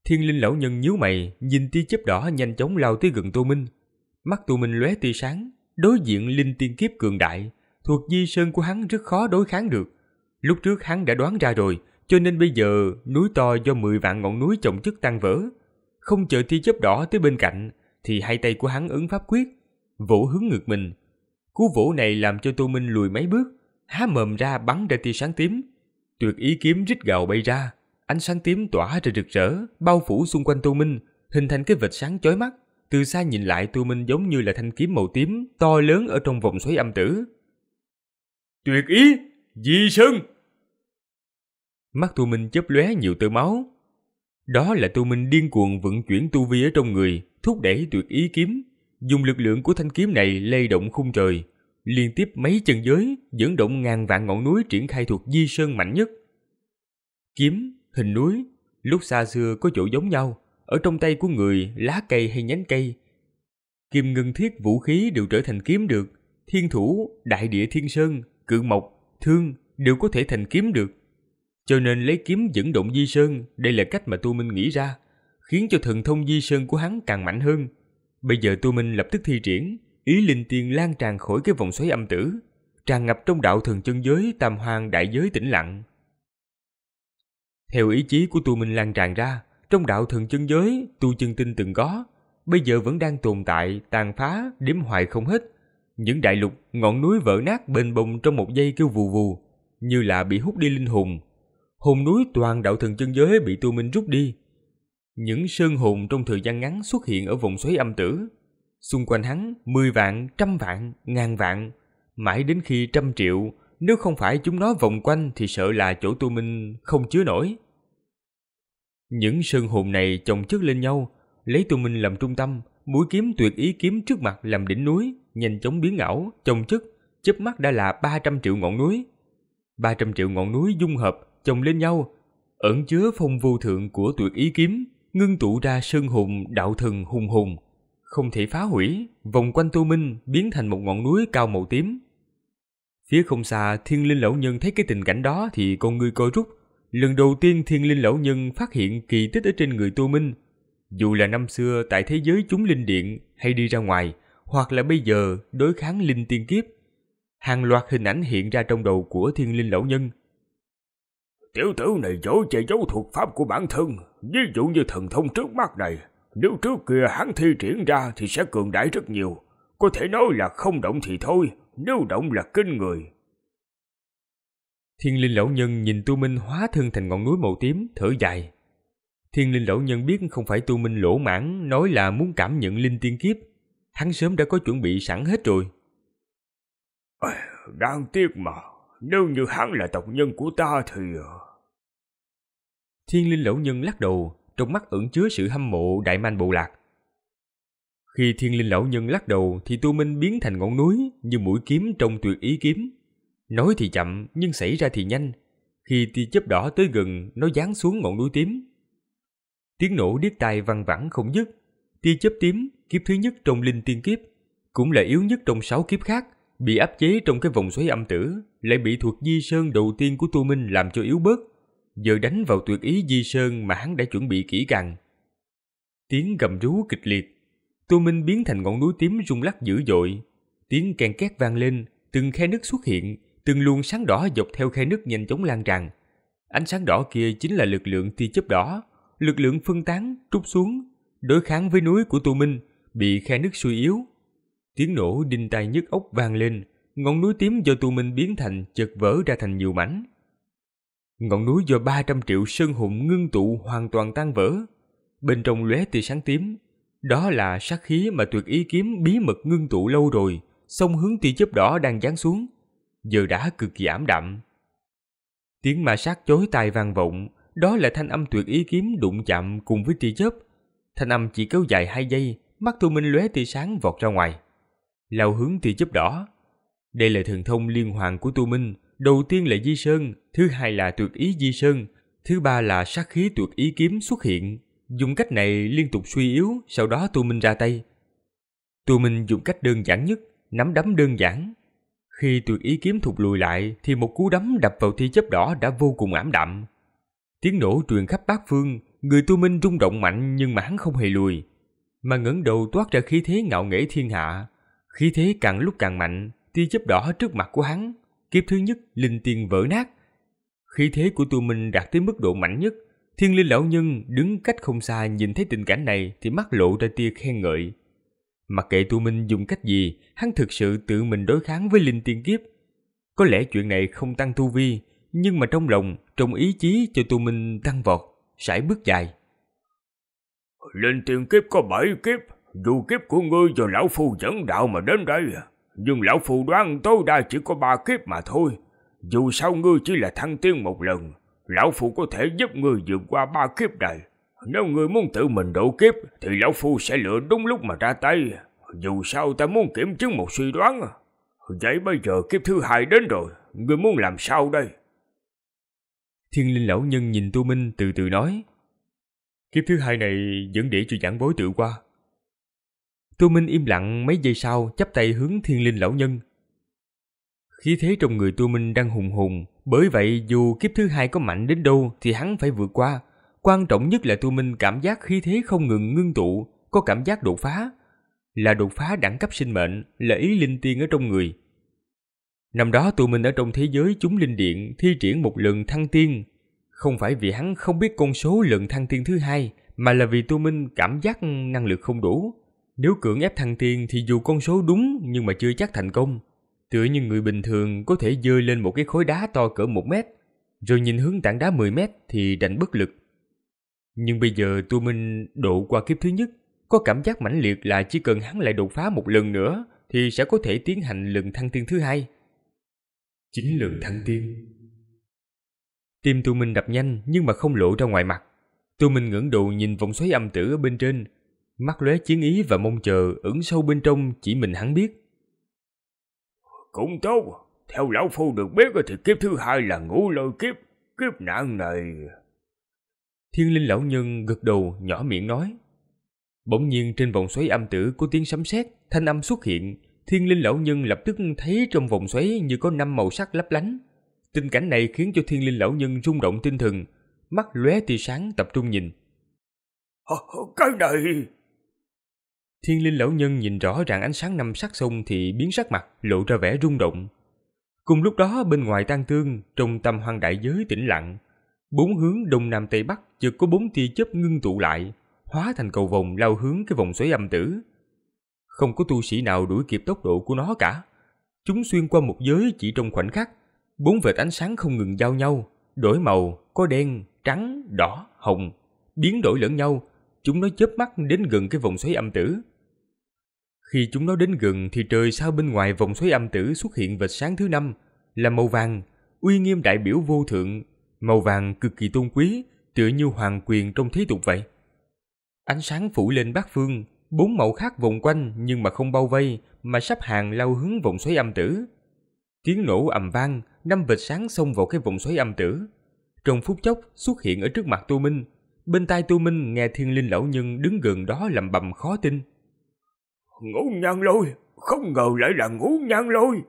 Thiên linh lão nhân nhíu mày, nhìn tia chớp đỏ nhanh chóng lao tới gần Tô Minh. Mắt Tô Minh lóe tia sáng, đối diện linh tiên kiếp cường đại, thuộc di sơn của hắn rất khó đối kháng được. Lúc trước hắn đã đoán ra rồi, cho nên bây giờ núi to do 10 vạn ngọn núi chồng chất tan vỡ. Không chờ tia chớp đỏ tới bên cạnh, thì hai tay của hắn ứng pháp quyết, vũ hướng ngược mình, Cú vỗ này làm cho Tô Minh lùi mấy bước, há mồm ra bắn ra tia sáng tím. Tuyệt ý kiếm rít gào bay ra, ánh sáng tím tỏa ra rực rỡ, bao phủ xung quanh Tô Minh, hình thành cái vệt sáng chói mắt. Từ xa nhìn lại Tô Minh giống như là thanh kiếm màu tím to lớn ở trong vòng xoáy âm tử. Tuyệt ý, di sân. Mắt Tô Minh chớp lóe nhiều tơ máu. Đó là Tô Minh điên cuồng vận chuyển tu vi ở trong người, thúc đẩy tuyệt ý kiếm dùng lực lượng của thanh kiếm này lay động khung trời, liên tiếp mấy chân giới dẫn động ngàn vạn ngọn núi triển khai thuộc di sơn mạnh nhất. Kiếm, hình núi, lúc xa xưa có chỗ giống nhau, ở trong tay của người lá cây hay nhánh cây. Kim ngân thiết vũ khí đều trở thành kiếm được, thiên thủ, đại địa thiên sơn, cự mộc, thương đều có thể thành kiếm được. Cho nên lấy kiếm dẫn động di sơn, đây là cách mà tu Minh nghĩ ra, khiến cho thần thông di sơn của hắn càng mạnh hơn. Bây giờ Tu Minh lập tức thi triển, ý linh tiên lan tràn khỏi cái vòng xoáy âm tử, tràn ngập trong đạo thần chân giới tam hoàng đại giới tĩnh lặng. Theo ý chí của Tu Minh lan tràn ra, trong đạo thần chân giới tu chân tinh từng có, bây giờ vẫn đang tồn tại, tàn phá, điểm hoại không hết. Những đại lục, ngọn núi vỡ nát bên bông trong một giây kêu vù vù, như là bị hút đi linh hồn. Hồn núi toàn đạo thần chân giới bị Tu Minh rút đi, những sơn hồn trong thời gian ngắn xuất hiện ở vòng xoáy âm tử. Xung quanh hắn, mười vạn, trăm vạn, ngàn vạn. Mãi đến khi trăm triệu, nếu không phải chúng nó vòng quanh thì sợ là chỗ tu minh không chứa nổi. Những sơn hồn này chồng chất lên nhau, lấy tu minh làm trung tâm, mũi kiếm tuyệt ý kiếm trước mặt làm đỉnh núi, nhanh chóng biến ảo, chồng chất, chớp mắt đã là 300 triệu ngọn núi. 300 triệu ngọn núi dung hợp, chồng lên nhau, ẩn chứa phong vô thượng của tuyệt ý kiếm ngưng tụ ra sơn hùng đạo thần hùng hùng, không thể phá hủy, vòng quanh Tô Minh biến thành một ngọn núi cao màu tím. Phía không xa, thiên linh lão nhân thấy cái tình cảnh đó thì con ngươi co rút. Lần đầu tiên thiên linh lão nhân phát hiện kỳ tích ở trên người Tô Minh. Dù là năm xưa tại thế giới chúng linh điện hay đi ra ngoài, hoặc là bây giờ đối kháng linh tiên kiếp, hàng loạt hình ảnh hiện ra trong đầu của thiên linh lão nhân. Tiểu tử này giỏi chạy giấu thuộc pháp của bản thân, Ví dụ như thần thông trước mắt này, nếu trước kia hắn thi triển ra thì sẽ cường đại rất nhiều. Có thể nói là không động thì thôi, nếu động là kinh người. Thiên linh lão nhân nhìn tu minh hóa thân thành ngọn núi màu tím, thở dài. Thiên linh lão nhân biết không phải tu minh lỗ mãn nói là muốn cảm nhận linh tiên kiếp. Hắn sớm đã có chuẩn bị sẵn hết rồi. đáng tiếc mà, nếu như hắn là tộc nhân của ta thì... Ờ, Thiên linh lão nhân lắc đầu, trong mắt ẩn chứa sự hâm mộ đại man bộ lạc. Khi thiên linh lão nhân lắc đầu thì tu minh biến thành ngọn núi như mũi kiếm trong tuyệt ý kiếm. Nói thì chậm nhưng xảy ra thì nhanh. Khi tia chớp đỏ tới gần nó giáng xuống ngọn núi tím. Tiếng nổ điếc tai văng vẳng không dứt. Tia chớp tím, kiếp thứ nhất trong linh tiên kiếp, cũng là yếu nhất trong sáu kiếp khác, bị áp chế trong cái vòng xoáy âm tử, lại bị thuộc di sơn đầu tiên của tu minh làm cho yếu bớt, giờ đánh vào tuyệt ý di sơn mà hắn đã chuẩn bị kỹ càng. Tiếng gầm rú kịch liệt, Tô Minh biến thành ngọn núi tím rung lắc dữ dội, tiếng kèn két vang lên, từng khe nứt xuất hiện, từng luồng sáng đỏ dọc theo khe nứt nhanh chóng lan tràn. Ánh sáng đỏ kia chính là lực lượng tia chớp đỏ, lực lượng phân tán trút xuống, đối kháng với núi của Tô Minh, bị khe nứt suy yếu. Tiếng nổ đinh tai nhức óc vang lên, ngọn núi tím do Tô Minh biến thành chợt vỡ ra thành nhiều mảnh. Ngọn núi do 300 triệu sơn hùng ngưng tụ hoàn toàn tan vỡ. Bên trong lóe tia sáng tím. Đó là sát khí mà tuyệt ý kiếm bí mật ngưng tụ lâu rồi, sông hướng tia chớp đỏ đang giáng xuống. Giờ đã cực kỳ ảm đạm. Tiếng ma sát chối tai vang vọng, đó là thanh âm tuyệt ý kiếm đụng chạm cùng với tia chớp. Thanh âm chỉ kéo dài 2 giây, mắt Tô Minh lóe tia sáng vọt ra ngoài. Lao hướng tia chớp đỏ. Đây là thần thông liên hoàng của tu Minh, Đầu tiên là Di Sơn, thứ hai là tuyệt ý Di Sơn, thứ ba là sát khí tuyệt ý kiếm xuất hiện. Dùng cách này liên tục suy yếu, sau đó Tu Minh ra tay. Tu Minh dùng cách đơn giản nhất, nắm đấm đơn giản. Khi tuyệt ý kiếm thụt lùi lại thì một cú đấm đập vào thi chấp đỏ đã vô cùng ảm đạm. Tiếng nổ truyền khắp bát phương, người Tu Minh rung động mạnh nhưng mà hắn không hề lùi. Mà ngẩng đầu toát ra khí thế ngạo nghễ thiên hạ. Khí thế càng lúc càng mạnh, tia chớp đỏ trước mặt của hắn Kiếp thứ nhất, linh tiên vỡ nát. Khí thế của tu mình đạt tới mức độ mạnh nhất. Thiên linh lão nhân đứng cách không xa nhìn thấy tình cảnh này thì mắt lộ ra tia khen ngợi. Mặc kệ tu mình dùng cách gì, hắn thực sự tự mình đối kháng với linh tiên kiếp. Có lẽ chuyện này không tăng tu vi, nhưng mà trong lòng, trong ý chí cho tu mình tăng vọt, sải bước dài. Linh tiên kiếp có bảy kiếp, dù kiếp của ngươi và lão phu dẫn đạo mà đến đây nhưng lão phù đoán tối đa chỉ có ba kiếp mà thôi. Dù sao ngươi chỉ là thăng tiên một lần, lão phù có thể giúp ngươi vượt qua ba kiếp này. Nếu ngươi muốn tự mình đổ kiếp thì lão phu sẽ lựa đúng lúc mà ra tay. Dù sao ta muốn kiểm chứng một suy đoán. Vậy bây giờ kiếp thứ hai đến rồi, ngươi muốn làm sao đây? Thiên linh lão nhân nhìn Tu Minh từ từ nói. Kiếp thứ hai này vẫn để cho giảng bối tự qua. Tô Minh im lặng mấy giây sau chắp tay hướng thiên linh lão nhân. Khí thế trong người Tô Minh đang hùng hùng, bởi vậy dù kiếp thứ hai có mạnh đến đâu thì hắn phải vượt qua. Quan trọng nhất là Tô Minh cảm giác khí thế không ngừng ngưng tụ, có cảm giác đột phá. Là đột phá đẳng cấp sinh mệnh, là ý linh tiên ở trong người. Năm đó tụi minh ở trong thế giới chúng linh điện thi triển một lần thăng tiên. Không phải vì hắn không biết con số lần thăng tiên thứ hai, mà là vì tụi minh cảm giác năng lực không đủ. Nếu cưỡng ép thăng thiên thì dù con số đúng nhưng mà chưa chắc thành công. Tựa như người bình thường có thể dơi lên một cái khối đá to cỡ một mét, rồi nhìn hướng tảng đá 10 mét thì đành bất lực. Nhưng bây giờ Tu Minh độ qua kiếp thứ nhất, có cảm giác mãnh liệt là chỉ cần hắn lại đột phá một lần nữa thì sẽ có thể tiến hành lần thăng thiên thứ hai. Chính lần thăng thiên. Tim Tu Minh đập nhanh nhưng mà không lộ ra ngoài mặt. Tu Minh ngẩng đầu nhìn vòng xoáy âm tử ở bên trên, mắt lóe chiến ý và mong chờ ẩn sâu bên trong chỉ mình hắn biết. Cũng tốt, theo lão phu được biết thì kiếp thứ hai là ngũ lôi kiếp, kiếp nạn này... Thiên linh lão nhân gật đầu nhỏ miệng nói. Bỗng nhiên trên vòng xoáy âm tử có tiếng sấm sét, thanh âm xuất hiện, thiên linh lão nhân lập tức thấy trong vòng xoáy như có năm màu sắc lấp lánh. Tình cảnh này khiến cho thiên linh lão nhân rung động tinh thần, mắt lóe tia sáng tập trung nhìn. Cái này... Thiên linh lão nhân nhìn rõ ràng ánh sáng năm sắc xung thì biến sắc mặt, lộ ra vẻ rung động. Cùng lúc đó bên ngoài tang thương trong tâm hoang đại giới tĩnh lặng. Bốn hướng đông nam tây bắc chợt có bốn tia chớp ngưng tụ lại, hóa thành cầu vòng lao hướng cái vòng xoáy âm tử. Không có tu sĩ nào đuổi kịp tốc độ của nó cả. Chúng xuyên qua một giới chỉ trong khoảnh khắc, bốn vệt ánh sáng không ngừng giao nhau, đổi màu, có đen, trắng, đỏ, hồng, biến đổi lẫn nhau, chúng nó chớp mắt đến gần cái vòng xoáy âm tử khi chúng nó đến gần thì trời sao bên ngoài vòng xoáy âm tử xuất hiện vệt sáng thứ năm là màu vàng, uy nghiêm đại biểu vô thượng, màu vàng cực kỳ tôn quý, tựa như hoàng quyền trong thế tục vậy. Ánh sáng phủ lên bát phương, bốn màu khác vòng quanh nhưng mà không bao vây, mà sắp hàng lao hướng vòng xoáy âm tử. Tiếng nổ ầm vang, năm vệt sáng xông vào cái vòng xoáy âm tử. Trong phút chốc xuất hiện ở trước mặt Tô Minh, bên tai Tô Minh nghe thiên linh lão nhân đứng gần đó lẩm bầm khó tin. Ngũ nhan lôi, không ngờ lại là ngũ nhan lôi.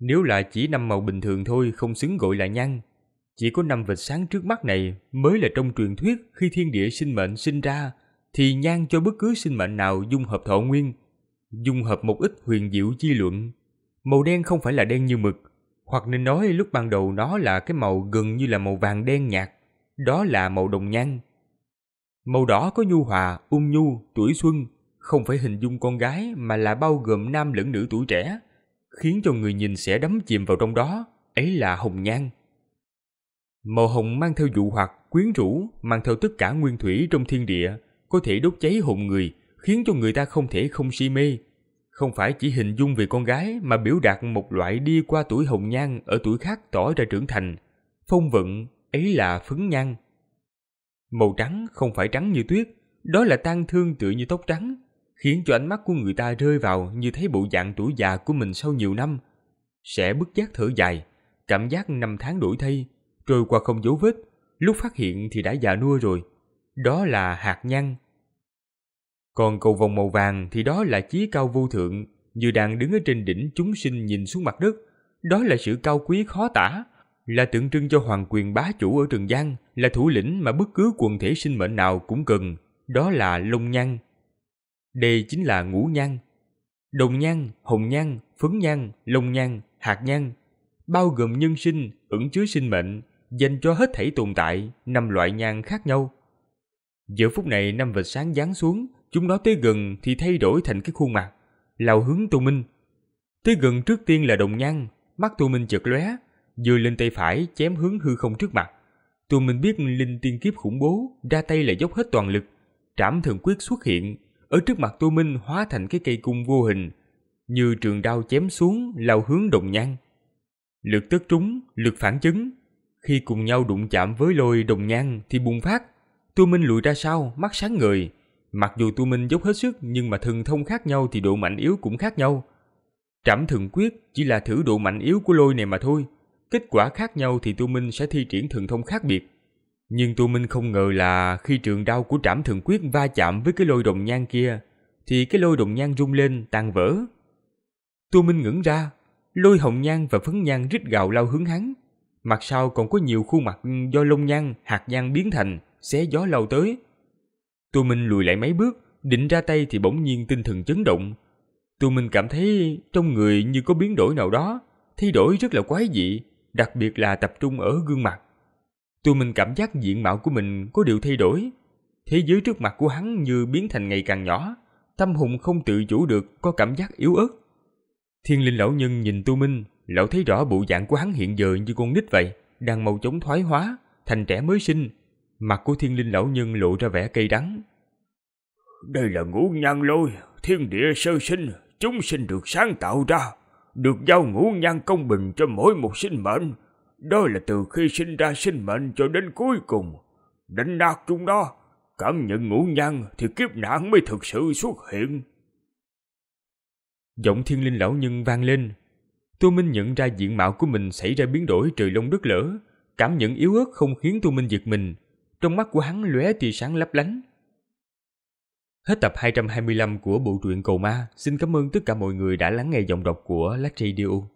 Nếu là chỉ năm màu bình thường thôi không xứng gọi là nhan. Chỉ có năm vệt sáng trước mắt này mới là trong truyền thuyết khi thiên địa sinh mệnh sinh ra thì nhan cho bất cứ sinh mệnh nào dung hợp thọ nguyên, dung hợp một ít huyền diệu chi luận. Màu đen không phải là đen như mực, hoặc nên nói lúc ban đầu nó là cái màu gần như là màu vàng đen nhạt, đó là màu đồng nhan. Màu đỏ có nhu hòa, ung nhu, tuổi xuân, không phải hình dung con gái mà là bao gồm nam lẫn nữ tuổi trẻ, khiến cho người nhìn sẽ đắm chìm vào trong đó, ấy là hồng nhan. Màu hồng mang theo dụ hoặc, quyến rũ, mang theo tất cả nguyên thủy trong thiên địa, có thể đốt cháy hồn người, khiến cho người ta không thể không si mê. Không phải chỉ hình dung về con gái mà biểu đạt một loại đi qua tuổi hồng nhan ở tuổi khác tỏ ra trưởng thành. Phong vận, ấy là phấn nhan. Màu trắng không phải trắng như tuyết, đó là tan thương tựa như tóc trắng, khiến cho ánh mắt của người ta rơi vào như thấy bộ dạng tuổi già của mình sau nhiều năm. Sẽ bất giác thở dài, cảm giác năm tháng đổi thay, trôi qua không dấu vết, lúc phát hiện thì đã già nua rồi. Đó là hạt nhăn. Còn cầu vòng màu vàng thì đó là chí cao vô thượng, như đang đứng ở trên đỉnh chúng sinh nhìn xuống mặt đất. Đó là sự cao quý khó tả, là tượng trưng cho hoàng quyền bá chủ ở trần gian là thủ lĩnh mà bất cứ quần thể sinh mệnh nào cũng cần. Đó là lông nhăn. Đây chính là ngũ nhăn. Đồng nhăn, hồng nhăn, phấn nhăn, lông nhăn, hạt nhăn, bao gồm nhân sinh, ẩn chứa sinh mệnh, dành cho hết thảy tồn tại, năm loại nhang khác nhau. giữa phút này năm vệt sáng giáng xuống, chúng nó tới gần thì thay đổi thành cái khuôn mặt, lao hướng Tô Minh. Tới gần trước tiên là đồng nhang, mắt Tô Minh chợt lóe, vừa lên tay phải chém hướng hư không trước mặt. Tô Minh biết linh tiên kiếp khủng bố, ra tay là dốc hết toàn lực, trảm thần quyết xuất hiện, ở trước mặt Tô Minh hóa thành cái cây cung vô hình, như trường đao chém xuống lao hướng đồng nhan. Lực tất trúng, lực phản chứng. Khi cùng nhau đụng chạm với lôi đồng nhan thì bùng phát. Tô Minh lùi ra sau, mắt sáng người Mặc dù Tô Minh dốc hết sức nhưng mà thần thông khác nhau thì độ mạnh yếu cũng khác nhau. Trảm thần quyết chỉ là thử độ mạnh yếu của lôi này mà thôi. Kết quả khác nhau thì Tô Minh sẽ thi triển thần thông khác biệt. Nhưng Tu Minh không ngờ là khi trường đao của trảm thượng quyết va chạm với cái lôi đồng nhang kia, thì cái lôi đồng nhang rung lên, tan vỡ. Tu Minh ngẩng ra, lôi hồng nhang và phấn nhang rít gạo lao hướng hắn. Mặt sau còn có nhiều khuôn mặt do lông nhang, hạt nhang biến thành, xé gió lao tới. Tu Minh lùi lại mấy bước, định ra tay thì bỗng nhiên tinh thần chấn động. Tu Minh cảm thấy trong người như có biến đổi nào đó, thay đổi rất là quái dị, đặc biệt là tập trung ở gương mặt. Tụi mình cảm giác diện mạo của mình có điều thay đổi. Thế giới trước mặt của hắn như biến thành ngày càng nhỏ. Tâm hồn không tự chủ được có cảm giác yếu ớt. Thiên linh lão nhân nhìn Tu Minh, lão thấy rõ bộ dạng của hắn hiện giờ như con nít vậy, đang mau chóng thoái hóa, thành trẻ mới sinh. Mặt của thiên linh lão nhân lộ ra vẻ cây đắng. Đây là ngũ nhan lôi, thiên địa sơ sinh, chúng sinh được sáng tạo ra, được giao ngũ nhan công bình cho mỗi một sinh mệnh, đó là từ khi sinh ra sinh mệnh cho đến cuối cùng. Đánh nát chúng đó, cảm nhận ngũ nhăn thì kiếp nạn mới thực sự xuất hiện. Giọng thiên linh lão nhân vang lên. Tô Minh nhận ra diện mạo của mình xảy ra biến đổi trời lông đất lỡ. Cảm nhận yếu ớt không khiến Tô Minh giật mình. Trong mắt của hắn lóe tia sáng lấp lánh. Hết tập 225 của bộ truyện Cầu Ma. Xin cảm ơn tất cả mọi người đã lắng nghe giọng đọc của Lách Radio.